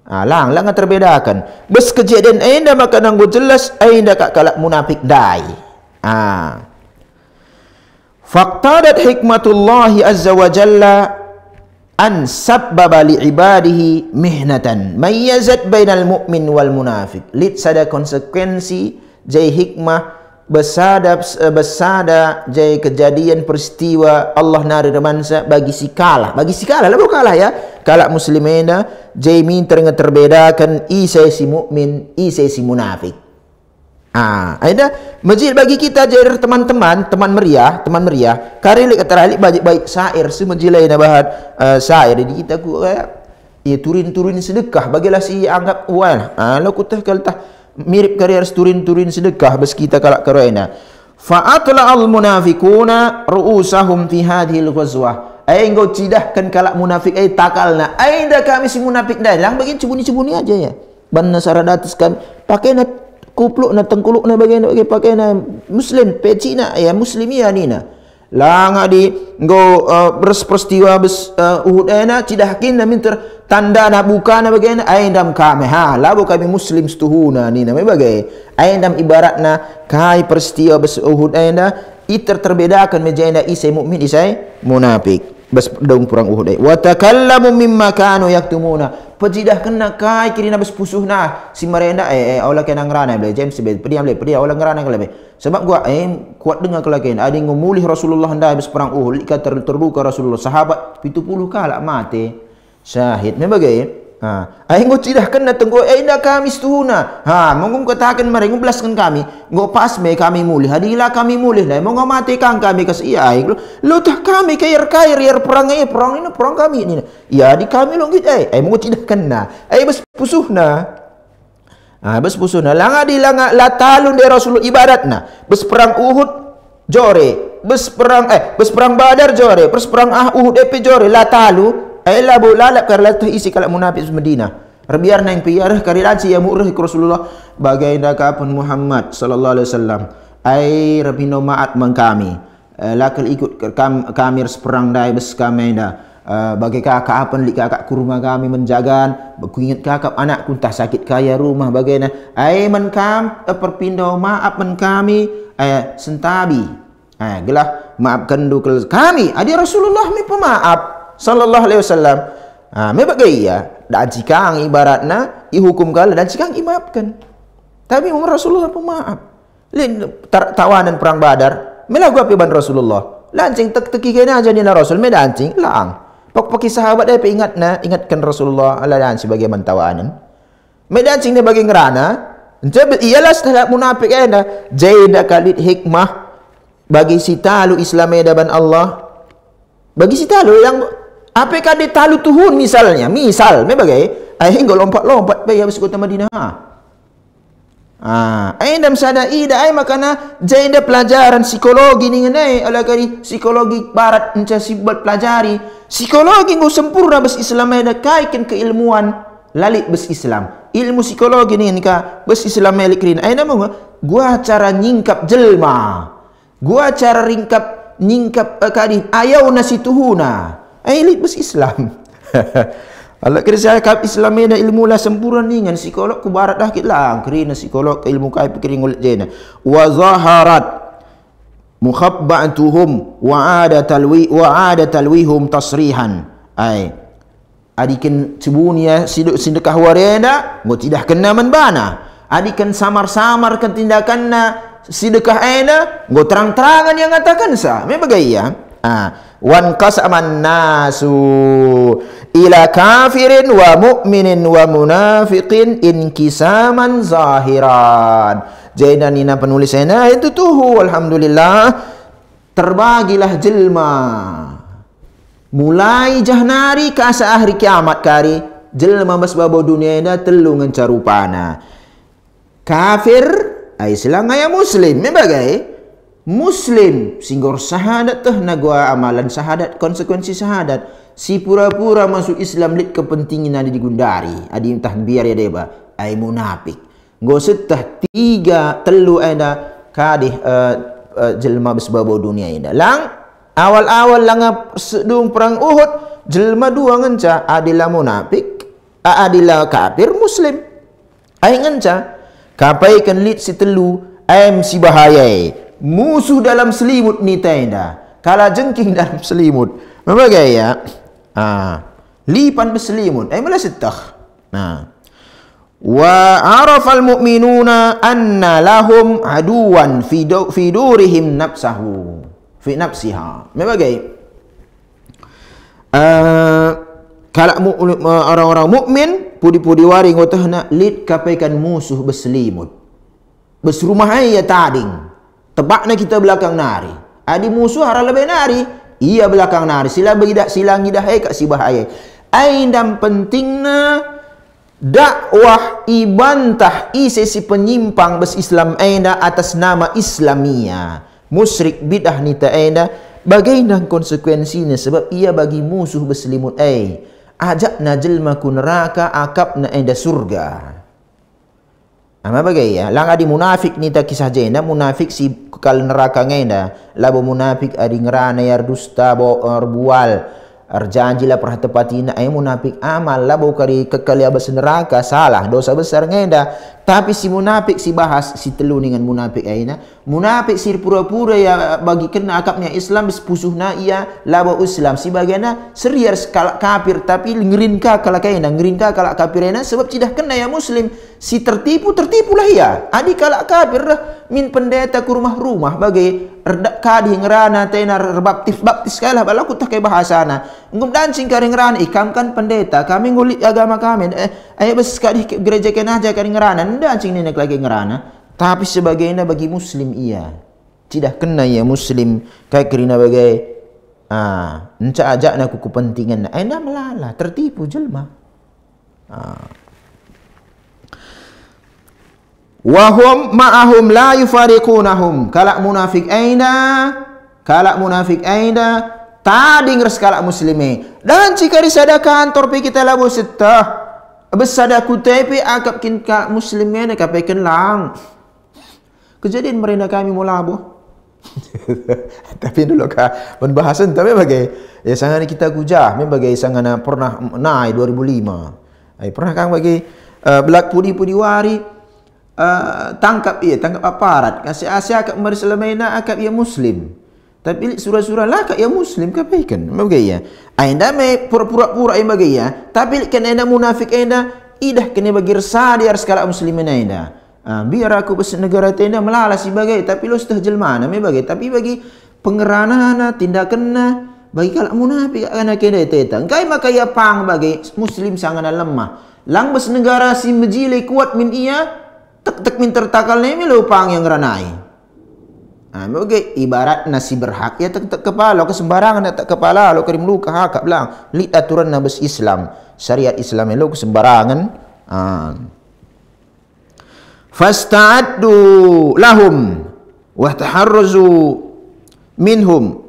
Ah, ha, lang, lang terbedakan. Bes kejadian ayah eh, dah makan anggo jelas ayah dah kak kalak munafik dai. Ha. Ah. Faqtadat hikmatullahi azza wa jalla an sabbaba li ibadihi mihnatan mayyazat bainal mu'min wal munafik. Lid sada konsekuensi jai hikmah besada besada jai kejadian peristiwa Allah nari remansa bagi si kalah bagi si kalah lah bukan kalah ya kalah Muslimena jai min terengah terbedakan isai si mu'min isai si munafik ha, Ah, ada masjid bagi kita jadi teman-teman, teman meriah, teman meriah. Karilik kata rahlik banyak baik sair si masjid lain bahat eh, sair. Jadi kita ku eh, ya, turun turin sedekah bagilah si anggap wal. Ah, lo kutah kalau tak mirip karya turin-turin sedekah meski tak kalak karena Faatulah al munafikuna ru'usahum fi hadhil ghazwah ai engkau cidahkan kalak munafik ai takalna ai dah kami si munafik dah. dalang bagi cubuni-cubuni aja ya Benda nasara datis kan. pakai nak kupluk nak tengkuluk nak bagi na pakai nak muslim peci na ya muslimia ya ni na Langa di go uh, bers peristiwa bes uhud ena eh, tidak kini nama ter tanda nak buka nama bagai na ayat dalam kami ha labu kami muslim setuhuna ni nama bagai ayat dalam ibarat na kai peristiwa bes uhud ena iter terbedakan menjadi ena isai mukmin isai munafik bes dong kurang uhud ena eh. watakallamu mimma kanu yaktumuna Peti dah kena kai kiri nabis pusuh nah. Si merenda eh eh Allah kena ngerana boleh. James sebab pedih boleh. Pedih Allah ngerana kalau Sebab gua eh kuat dengar kalau kena. Ada yang memulih Rasulullah dah habis perang Uhud. Ikat terluka Rasulullah. Sahabat puluh kalah mati. Syahid. Memang bagai. Eh. Ha, ai ngo tidah kena tenggo ai da kami stuna. Ha, mongko kata akan mari ngo belaskan kami. Ngo pas me kami mulih, Hadila kami mulih. dai lah. mongko mati kang kami kas iya ai. Lu tah kami ke ir kair perang ai perang ini perang kami ini. Iya di kami lo git ai. Ai mongko tidah kena. Ai bes pusuhna, na. Ha, bes pusuh na. Langa di langa la talun de Rasul ibarat Bes perang Uhud jore. Bes perang eh bes perang Badar jore. Bes perang ah, Uhud epi jore la talu. Ayla bu lalap karla tu isi kalak munafik semedina. Rebiar naik piar karilan si yang murah Rasulullah bagai dah pun Muhammad sallallahu alaihi wasallam. Ay rebino maat mengkami. Eh, lakal ikut kami kamir seperang dai bes kami dah. Uh, eh, bagi kakak apa nak kakak ke rumah kami menjagaan Kuingat kakak anak kuntah sakit kaya rumah bagaimana Ay men kam eh, perpindah maaf men kami Ay sentabi Ay gelah maafkan dukul kami Adi Rasulullah mi pemaaf sallallahu alaihi wasallam ha me bagai ya dak jikang ibaratna i hukum kala dan jikang i maafkan tapi umur rasulullah pemaaf lin tawanan perang badar mela gua piban rasulullah lancing tek teki kena aja ni lah rasul me dancing laang pok pok sahabat dai na, ingatkan rasulullah ala dan sebagai mentawanan me dancing ni bagi ngerana Jadi ialah setelah munafik kena jaida kalit hikmah bagi si talu Islam ya Allah bagi si talu yang Apakah di talu tuhun misalnya? Misal, bagai? Ayah hingga lompat-lompat bayi habis kota Madinah. Ha. Ah, ha. ain dalam sada i da ai makana jain da pelajaran psikologi ni ngenai ala kali psikologi barat enca sibat pelajari. Psikologi ngau sempurna bes Islam ada kaitkan keilmuan lalik bes Islam. Ilmu psikologi ni ni ka bes Islam ai likrin. Ai namo gua cara nyingkap jelma. Gua cara ringkap nyingkap uh, eh, kadi ayau nasituhuna elit bus Islam. Kalau kira saya kap Islam ini ilmu lah sempurna ni dengan psikolog ke barat dah kita lah angkri psikolog ke ilmu kai pikir ngulik jena. Wa zaharat mukhabba'atuhum wa ada talwi wa ada talwihum tasrihan. Ai. Adikin cebun ya sidok sindekah warenda ngot tidak kena menbana. Ah. Adikin samar-samar kan tindakanna ah, sidekah ena ngot terang-terangan yang katakan sah. Memang gaya. Ah. ah wan qasaman nasu ila kafirin wa mu'minin wa munafiqin in kisaman zahiran jaina nina penulis ena itu tuh alhamdulillah terbagilah jelma mulai jahnari ka sahri kiamat kari jelma masbabo dunia ini telu ngencarupana kafir Aislam ngaya muslim, memang gaya. Muslim singgur sahadat teh, nagua amalan sahadat, konsekuensi sahadat. si pura-pura masuk Islam lid kepentingan ada digundari adi entah biar ya deba ai munafik go setah tiga telu ada kadih uh, uh, jelma sebab dunia ini lang awal-awal lang sedung perang Uhud jelma dua ngenca adila munafik adila kafir muslim ai ngenca kapaikan kan lid si telu Em si bahaya musuh dalam selimut ni tenda. Kala jengking dalam selimut. Apa gaya? Ya? Ha. Lipan berselimut. Eh, mula setah. Ha. Wa arafal mu'minuna anna lahum aduwan fi fi durihim nafsahu fi nafsiha. Apa gaya? Ha. kalau orang-orang mukmin pudi-pudi waring utah nak lid kapaikan musuh berselimut. Besrumah ayat tading. Tepatnya kita belakang nari. Adi musuh harap lebih nari. Ia belakang nari. Sila beridak silang gidah hai kat si bahaya. Ain dan pentingnya dakwah ibantah isi si penyimpang bes Islam ainda atas nama Islamia. Musrik bidah nita ainda. Bagaimana konsekuensinya sebab ia bagi musuh berselimut ai. Ajak na makun raka akap na ainda surga. Apa ha, bagai ya? Lang adi munafik ni tak kisah je nda munafik si kal neraka ngai nda. Labo munafik adi ngerana yar dusta bo arbual. Arjanji lah perhati pati na ay eh, munafik amal labo kari kekali abas neraka salah dosa besar ngai Tapi si munafik si bahas si telu dengan munafik ai Munafik sir pura-pura ya bagi kena akapnya Islam sepusuhna ia lawa Islam si bagiana seriar kalak kafir tapi ngerinka kalak kena ngerinka kalak kafir ena sebab tidak kena ya Muslim si tertipu tertipu lah ia adik kalak kafir lah min pendeta ke rumah rumah bagi redak kadi ngerana tenar baptis baptis kalah balak kutah ke bahasa na ngum dan singkari ngerana ikam eh, kan pendeta kami ngulik agama kami eh ayah beskadi gereja kena aja kari ngerana ndan sing nenek lagi ngerana tapi sebagainya bagi Muslim ia tidak kena ya Muslim kayak kerana bagai ah nca ajak nak kuku pentingan eh, nak anda melala tertipu jelma. Ah. Wahum ma'ahum la yufariqunahum kalak munafik aina kalak munafik aina tadi ngeres kalak muslimi dan jika risada kantor pi kita labu setah besada kutai pi akap kin kalak muslimi nak pi lang kejadian merenda kami mula apa? tapi dulu kah pembahasan tapi bagai ya sangat kita kujah memang bagai sangat pernah naik 2005. Ai eh, pernah kan bagi uh, eh, belak pudi pudi wari eh, tangkap ia tangkap aparat kasi asia akak mari selamaina akak ia muslim. Tapi surah-surah lah kak ia muslim ke baikkan. Memang bagai ya. Ainda me pura-pura-pura yang bagai ya. Tapi kena ada munafik ainda idah kena bagi resah dia muslimin ainda. Ha, biar aku negara tenda melalas si bagai tapi lo sudah jelma nama bagai tapi bagi pengerana na tindak kena bagi kalak munafik nak kena itu itu engkai maka ya pang bagai muslim sangat lemah lang negara si majile kuat min ia tek tek min tertakal nama lu pang yang ranai ha, bagai ibarat nasi berhak ya tek tek kepala ke sembarangan tek kepala lo kerim luka. Ha, kehakak belang lit aturan nabes islam syariat islam lu ke sembarangan ha fasta'addu lahum wahtaharruzu minhum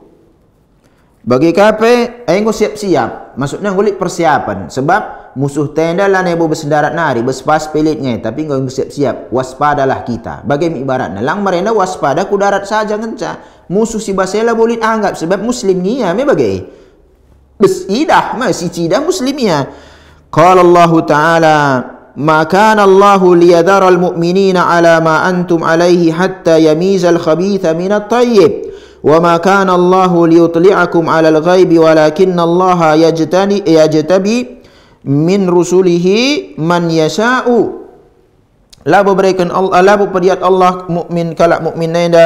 bagi kape engko siap-siap maksudnya ngulik persiapan sebab musuh tenda lah, nebo bersendarat nari bespas pelitnya tapi engko engko siap-siap waspadalah kita bagi ibaratnya lang marenda waspada ku darat saja ngenca musuh si basela boleh anggap sebab muslim nia ya, me bagai besidah masih cida muslimia ya. qala Allah taala ما كان الله ليذر المؤمنين على ما أنتم عليه حتى يميز الخبيث من الطيب وما كان الله ليطلعكم على الغيب ولكن الله يجتبي من رسله من يشاء لا بريكن الله لا بريات الله مؤمن كلا مؤمن نيندا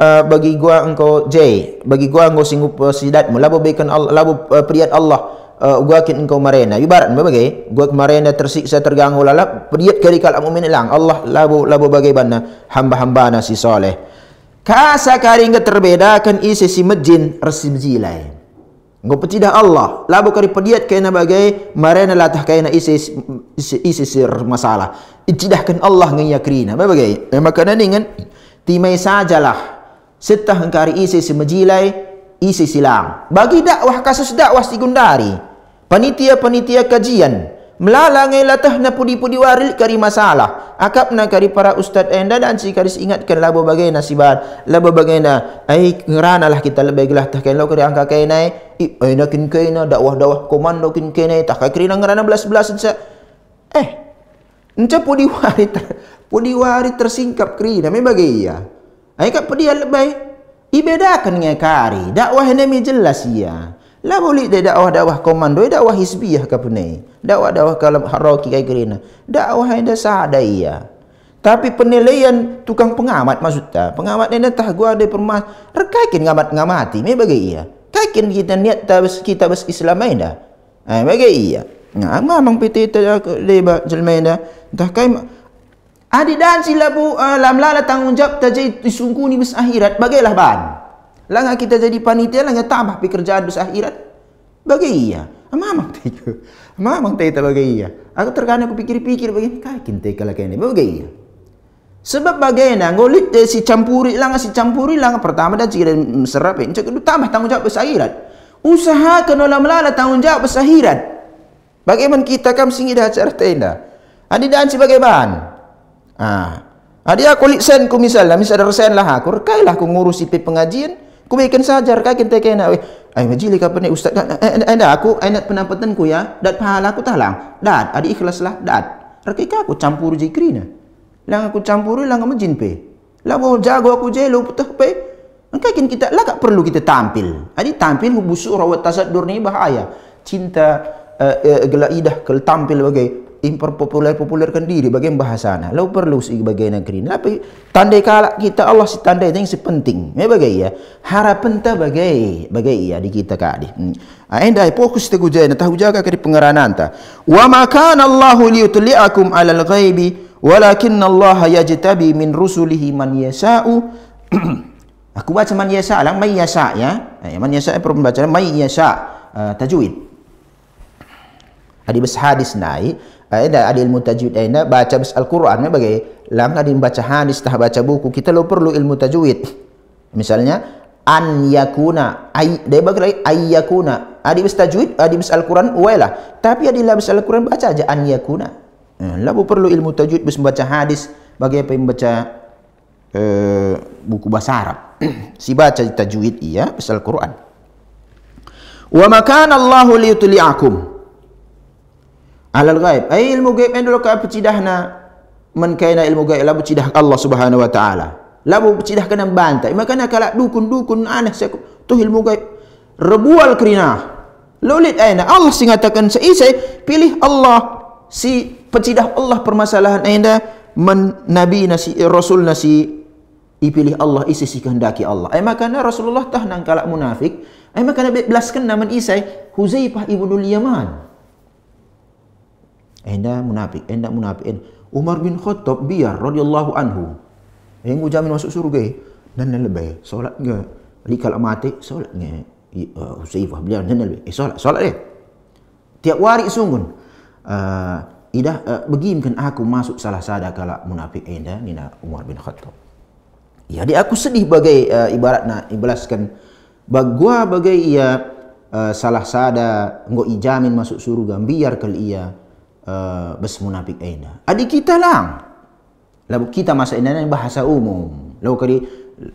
آه، bagi gua engkau jay bagi gua engkau singgup آه، sidatmu labu berikan labu periat Allah Eh, gua kin engkau marena ibarat berbagai gua marena tersiksa terganggu lalap periat kali kal mukmin ilang Allah labu labu bagai banna hamba-hamba na si soleh ka sakari ngat terbedakan isi si majin resim zilai ngau petidah Allah labu kari periat kena bagai marena latah kena isi isi, isi sir masalah eh, kan Allah ngai yakrina berbagai memang kena ningan timai sajalah Setah engkari isi si majilai isi silang. Bagi dakwah kasus dakwah si gundari panitia-panitia kajian melalangai latah na pudi-pudi waril kari masalah akap na kari para ustaz enda dan si kari ingatkan la berbagai nasibat la berbagai na ai ngerana lah kita lebih gelah takkan lo kari angka kain ai ai nak kin kain na dakwah dakwah komando kin kain ai tah kari na ngerana belas-belas saja eh nca pudi waril pudi waril tersingkap kari na me bagai ya ai kap pudi lebih ibedakan ngai kari dakwah ni me jelas ya La boleh dia dakwah-dakwah komando, dia eh, dakwah hizbiyah ke pun Dakwah-dakwah kalam haraki kai kerina. Dakwah yang dah iya. Tapi penilaian tukang pengamat maksud tak? Pengamat ni dah tahu ada permas. Rekaikin ngamat ngamati, ni bagai iya. Kaikin kita niat ta kita bes Islam ni dah. Eh, ha, bagai iya. Nah, ha, memang piti ta leba jelmai dah. Dah kai adidan sila bu uh, eh, lam lala tanggungjawab ta jadi sungguh ni bes akhirat. Bagailah ban. Langkah kita jadi panitia, langkah tambah pekerjaan dus akhirat. Bagi iya. Mama tu itu. Mama tu itu bagi iya. Aku terkadang aku pikir-pikir bagi kah kinte kalau kene bagi iya. Sebab bagaimana ngolit eh, si campuri langah si campuri langah pertama dan cikir serap ini cakap tambah tanggungjawab besahirat usaha kenola melala tanggungjawab besahirat bagaimana kita kam singgih dah acara tenda adi dan si bagaimana ah. adi aku lihat sen ku misalnya lah, misalnya resen lah aku rekailah aku ngurus si pengajian kuih kan sajar kan kita kena weh ai majili ka pani ustaz kan eh ada eh, eh, aku ai eh, nak penampatan ku ya dat pahala aku talang dat adi ikhlas lah dat rekika aku campur zikri na lang aku campur lang ngam jin pe la mau jago aku je lu putah pe engkau kan kita lah perlu kita tampil adi tampil busuk rawat tasadur ni bahaya cinta uh, uh, gelaidah kel tampil bagai impopular-popularkan diri bagian bahasa nah lalu perlu sebagai bagian negeri tapi tanda kala kita Allah si tanda yang sepenting ya bagai ya harapan tak bagai bagai ya di kita ka di ainda fokus te gujai na tahu jaga ke pengeranan ta wa ma kana Allah liyutli'akum 'alal ghaibi Walakin Allah ya yajtabi min rusulihi man Yasa'u. aku baca man Yasa' lang may Yasa' ya eh, man yasha eh, perlu baca may yasha uh, tajwid Hadis hadis naik ada ada ilmu tajwid ada baca bis Al-Qur'an bagai lam ada baca hadis tah baca buku kita lo perlu ilmu tajwid misalnya an yakuna ay dia bagi lagi ay yakuna ada bis tajwid ada bis Al-Qur'an wailah tapi ada labis Al-Qur'an baca aja an yakuna hmm, eh, labu perlu ilmu tajwid bis baca hadis bagi apa yang baca eh, buku bahasa Arab si baca tajwid iya bis Al-Qur'an wa makana Allahu liyutli'akum alal ghaib ai eh, ilmu ghaib endo ka pecidahna man kaina ilmu ghaib Labu pecidah Allah Subhanahu wa taala Labu pecidah kana bantai makana kala dukun-dukun aneh saya tu ilmu ghaib rebual kerina Lulit aina Allah sing ngatakan saya pilih Allah si pecidah Allah permasalahan aina Men nabi nasi eh, rasul nasi ipilih Allah isi si kehendaki Allah ai eh, makana Rasulullah tah nang munafik ai makana belas kena man isai Huzaifah ibnu Yaman Enda munafik, enda munafik. Enda. Umar bin Khattab biar radhiyallahu anhu. Yang ujamin masuk surga. Dan dan lebih. Solat ke? Likal mati, solat ke? Uh, Husayfah beliau dan lebih. Eh, solat, solat dia. Tiap warik sungguh. Uh, idah uh, begimkan aku masuk salah sada kala munafik enda nina Umar bin Khattab. Ya, dia aku sedih bagai uh, ibarat nak iblaskan, bagua bagai ia uh, salah sada ngok ijamin masuk surga biar kal ia Eh, bersemunafik aina. adik kita lang lalu kita masa ini ni bahasa umum lalu kali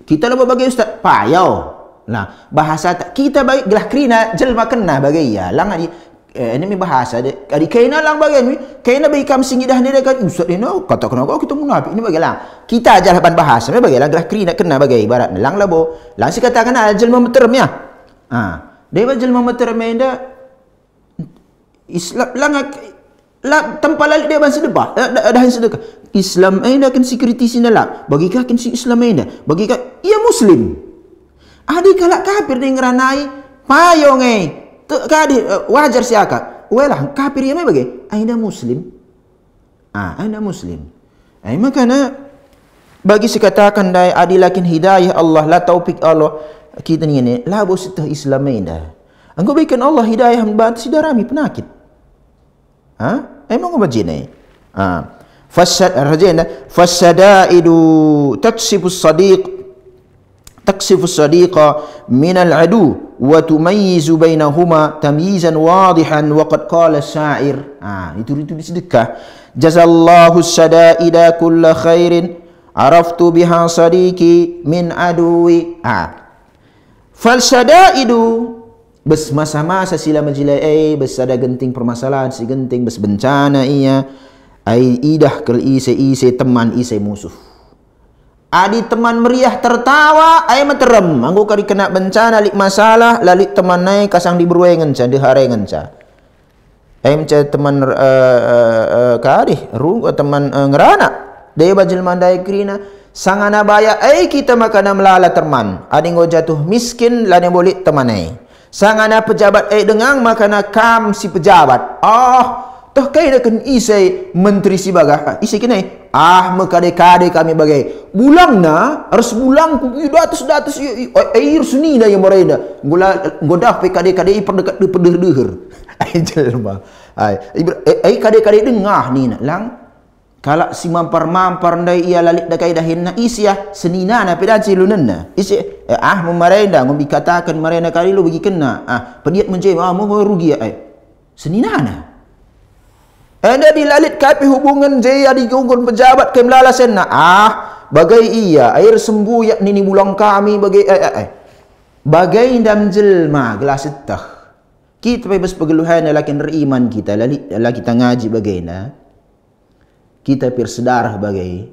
kita lah bagai ustaz payau Nah bahasa tak kita bagi gelah kerina jelma kena bagai ya lang adik eh, ini mi bahasa de adik kena lang bagai ni kena bagi kam singgi dah ni dek ustaz ini kata kena kita munafik ini bagai lang kita aja lah bahasa lah ni bagai lang gelak kerina kena bagai barat. lang labo lang si kata kena jelma meter ya ha dia jelma meter main dah Islam langak la tempat lalik dia bahasa debah dah dekat Islam ai eh, dah kan security sini lah bagi kah kan Islam ai dah bagi kah ia muslim adik kalak kafir ni ngeranai payong eh tu kadi eh, wajar si akak welah kafir ia mai bagi ai dah muslim ah ai dah muslim ai eh, makana bagi sekatakan dai adik lakin hidayah Allah la taufik Allah kita ni ni la bos itu Islam ai dah engkau berikan Allah hidayah membantu si darami penakit ha Emang apa jin ni? Eh? Ha. Fasad eh, rajin dah. Eh? Fasadaidu taksifu sadiq taksifu sadiqa min al-adu wa tumayyizu bainahuma tamyizan wadihan wa qad qala sya'ir. Ha, itu itu sedekah. Jazallahu sadaida kull khairin araftu biha sadiqi min adui. Ha. Fal sadaidu Bes masa masa sila menjilai ai ada genting permasalahan si genting bersebencana ia ai idah kel ise ise teman ise musuh adi teman meriah tertawa ai meterem anggo kari kena bencana lik masalah lalik teman nai kasang diberuai ngenca de hare ngenca ai mce teman uh, eh, uh, eh, uh, eh, kari ru teman uh, ngerana de bajil mandai krina sangana baya ai kita makana melala teman adi ngo jatuh miskin lani boleh temanai. Sangana pejabat eh dengang makana kam si pejabat. Ah, toh kai dah kan isai menteri si baga. Ha, isai kenai. Eh? Ah, mekade-kade kami bagai. Bulang na, harus bulang ku di atas di atas air suni dah yang mereda. Gula godah pe kade-kade i perdekat de perdeher. Eh, ai jelma. Ai, ai kade-kade dengah ni nak lang kalau si mampar-mampar ndai ia lalik da kaidah hinna isya ah, senina na pedan si lunenna isya eh, ah memarenda ngombi katakan marenda kali lu bagi kena ah pediat menje ah mo rugi ai ah, eh. senina na ada eh, dilalit kapi hubungan jaya di gunggun pejabat ke melala senna ah bagai iya air sembu yak nini bulang kami bagai eh, eh, eh. bagai ndam jelma gelas tah kita bebas pegeluhan lakin riman kita lalik lalik kita ngaji bagai na kita persedarah bagai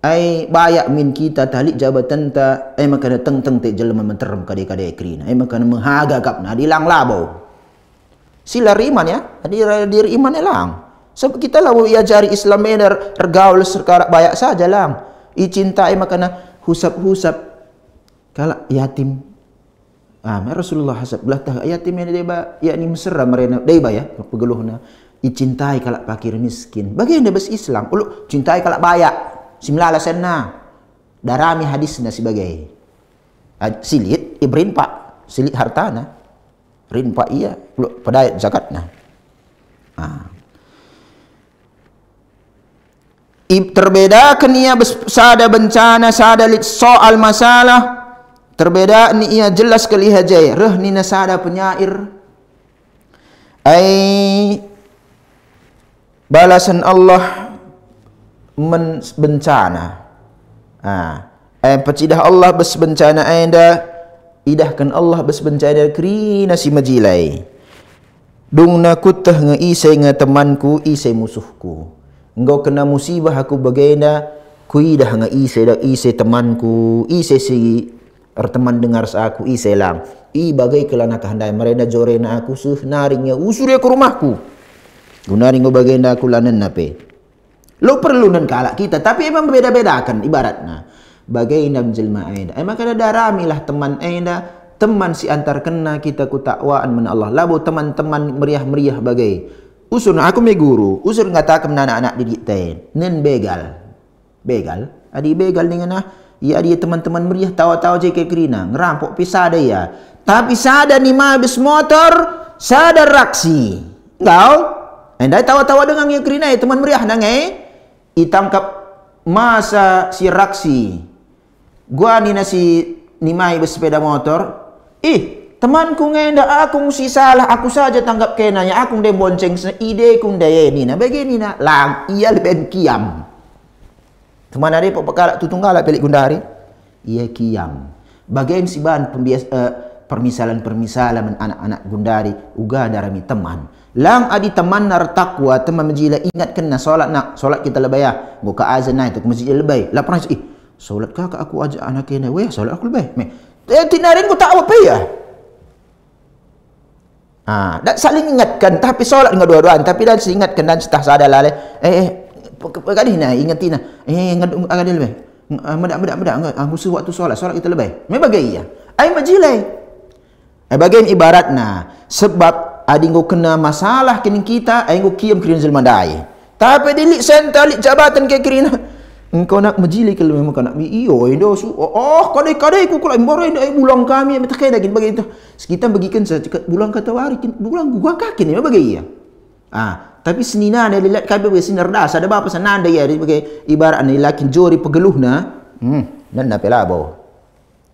ai bayak min kita talik jabatan ta ai makan teng teng te jelema menterem kade kade krina ai makan menghaga kap na dilang labau, sila riman ya adi diri iman elang so kita lawu ia jari islam mener regaul serkara bayak saja lang i cinta ai makan husap husap kala yatim ah Rasulullah hasab belah tah yatim ni deba yakni mesra merena deba ya pegeluhna Icintai kalau pakir miskin. Bagi anda bes Islam, ulu cintai kalau bayak. Simla alasan na. Darami hadisnya sebagai. Ha, Silit, ibrin pak. Silit hartana, Rin pak iya. Ulu pedayat zakat na. Ha. I, terbeda kenia sada bencana sada lit soal masalah terbeda ni ia jelas kelihajai reh ni nasada penyair ai Ay balasan Allah men bencana. Ha. Ayat pecidah Allah bes bencana anda. Idahkan Allah bes bencana kri nasi majilai. Dung nak kutah nge isai nge temanku isai musuhku. Engkau kena musibah aku bagaina. Ku idah nge isai dah isai temanku isai si Erteman dengar sa aku isai lang. I bagai kelana kehendai mereka jorena aku suh naringnya usur ya ke rumahku. gunaring bagenda kulanan nape lo perlu nan kalak kita tapi emang beda-bedakan ibarat nah bagaimana jelma aida emang kada kan daramilah teman aida teman si antar kena kita ku takwaan men Allah labo teman-teman meriah-meriah bagai usun aku me guru Usun ngatakan anak-anak didik tain nen begal begal adi begal dengan ah Ya dia teman-teman meriah tawa-tawa JK Kerina ngerampok pisah ada ya. Tapi sada ni mah habis motor sada raksi. enggak Eh, dan dia tawa-tawa dengan dia kerinai teman meriah dan eh ditangkap masa si raksi. Gua ni nasi ni mai bersepeda motor. Eh, teman ku ngenda aku si salah, aku saja tanggap kenanya. Aku de bonceng ide ku de eh, ni nah begini nah. Lang ia leben kiam. Teman ari pok pekala tu tunggal lah pelik gundari. Eh. Ia kiam. Bagaimana si bahan pembiasa uh, permisalan-permisalan anak-anak gundari uga darami teman. Lang adi teman tamannar takwa teman majilah ingat kena solat nak solat kita lebay ah. Ngo ka naik tu ke masjid lebay. Lah pernah eh solat kah ka aku ajak anak kena weh solat aku lebay. Me. Eh tinarin gua tak apa ya. ah. Ha, saling ingatkan tapi solat dengan dua-dua tapi dah ingat kena setah sadar lah. Eh eh kadih nah ingatin nah. Eh, eh ngadu ngadu lebay. Ah, Muda-muda muda, aku suruh waktu solat solat kita lebay. Me bagai ya. Ai majilah. Eh bagai ibarat nah sebab adingo kena masalah kini kita adingo kiam kirin zil mandai tapi dilik senta lik jabatan ke kirin engkau nak majili ke lemah kau nak mi iyo indo su oh, oh kadai kadai ku kulai mbora indo ai bulang kami ame takai dagin bagai itu sekitar bagikan sa cekat bulang kata wari bulang gua kaki ni bagai iya ah tapi senina ada lilat kabe bagai sinar das ada apa sana anda ya bagai ibarat ni lakin jori pegeluh na hmm nan na pela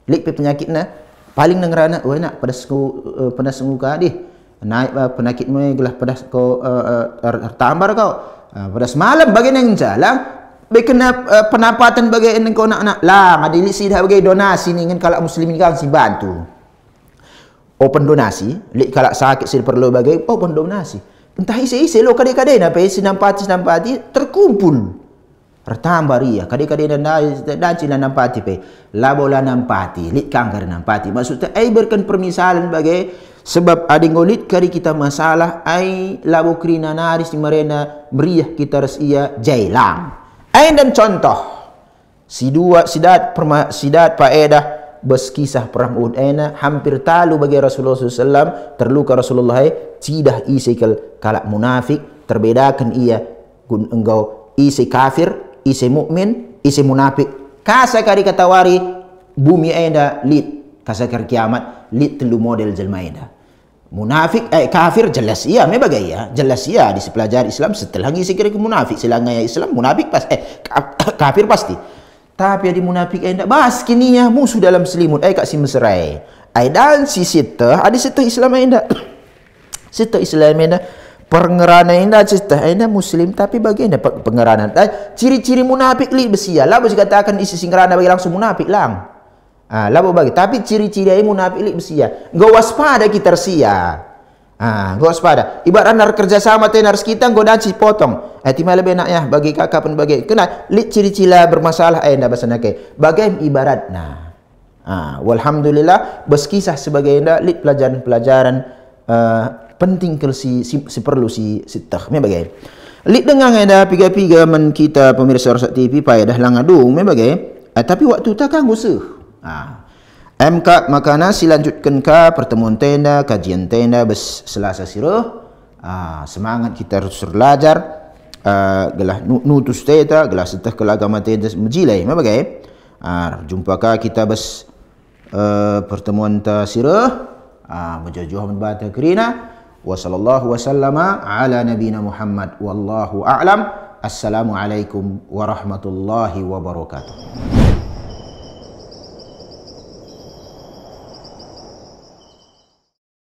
lik pe penyakit na paling nang rana oi nak pada sengu pada sengu ka dia naik uh, eh, penakit mu gelas pedas ko uh, uh, tambar kau uh, pada semalam bagi nang jalan bekena uh, pendapatan bagi nang kau nak nak lah, ada lisi dah bagi donasi ni ngan kalau muslimin kan si bantu open donasi lik kalau sakit si perlu bagi open donasi entah isi isi lo kadai-kadai napa isi nampati nampati terkumpul Retambari ya, kadang-kadang dan daci lah nampati pe, labo lah nampati, lit kanker nampati. Maksudnya, ai berkan permisalan bagai sebab ada ngolit kari kita masalah, ai labo krina naris di merena beriah kita res ia jailang. Ai dan contoh, si dua sidat perma sidat edah beskisah perang Udaina hampir talu bagai Rasulullah SAW terluka Rasulullah tidak isikal kalak munafik terbedakan ia gun engkau isi kafir isi mukmin isi munafik kasakari katawari bumi lid. Kasa kari kiamat lid telu model jelmaida munafik eh, kafir jelas iya me bagai ya jelas iya di sepelajar Islam setelah ngi sikir ke munafik selang Islam munafik pas eh kafir pasti tapi ada munafik aida bahas kini ya musuh dalam selimut eh kak si meserai aida si sita ada sita Islam aida sita Islam aida pengerana ini dah cerita eh, ini muslim tapi bagi ini pengerana eh, ciri-ciri munafik li bersia lah Boleh kata akan isi singerana bagi langsung munafik lang ha, lah bagi tapi ciri-ciri ini munafik li bersia gak waspada kita bersia ha, gak waspada ibarat nak kerja sama harus kita gak dan potong eh timah lebih enak ya bagi kakak pun bagi kena li ciri-ciri lah bermasalah eh dah bahasa nak bagai ibarat nah Ah, walhamdulillah, berkisah sebagai anda, lihat pelajaran-pelajaran uh, penting ke si, si, si perlu si sitah me bagai lid dengang ada piga-piga men kita pemirsa Rosak TV pai dah lang adung me bagai eh, tapi waktu tak kan gusuh ha MK makana si lanjutkan ka pertemuan tenda kajian tenda bes Selasa siruh ha, semangat kita harus belajar uh, gelah nutus teta gelah setah ke agama teta majilai me bagai Ar, ha, jumpa ka kita bes uh, pertemuan ta siruh Ah, ha, menjajuh membaca kerina wa sallallahu wa sallama ala nabina Muhammad wallahu a'lam assalamualaikum warahmatullahi wabarakatuh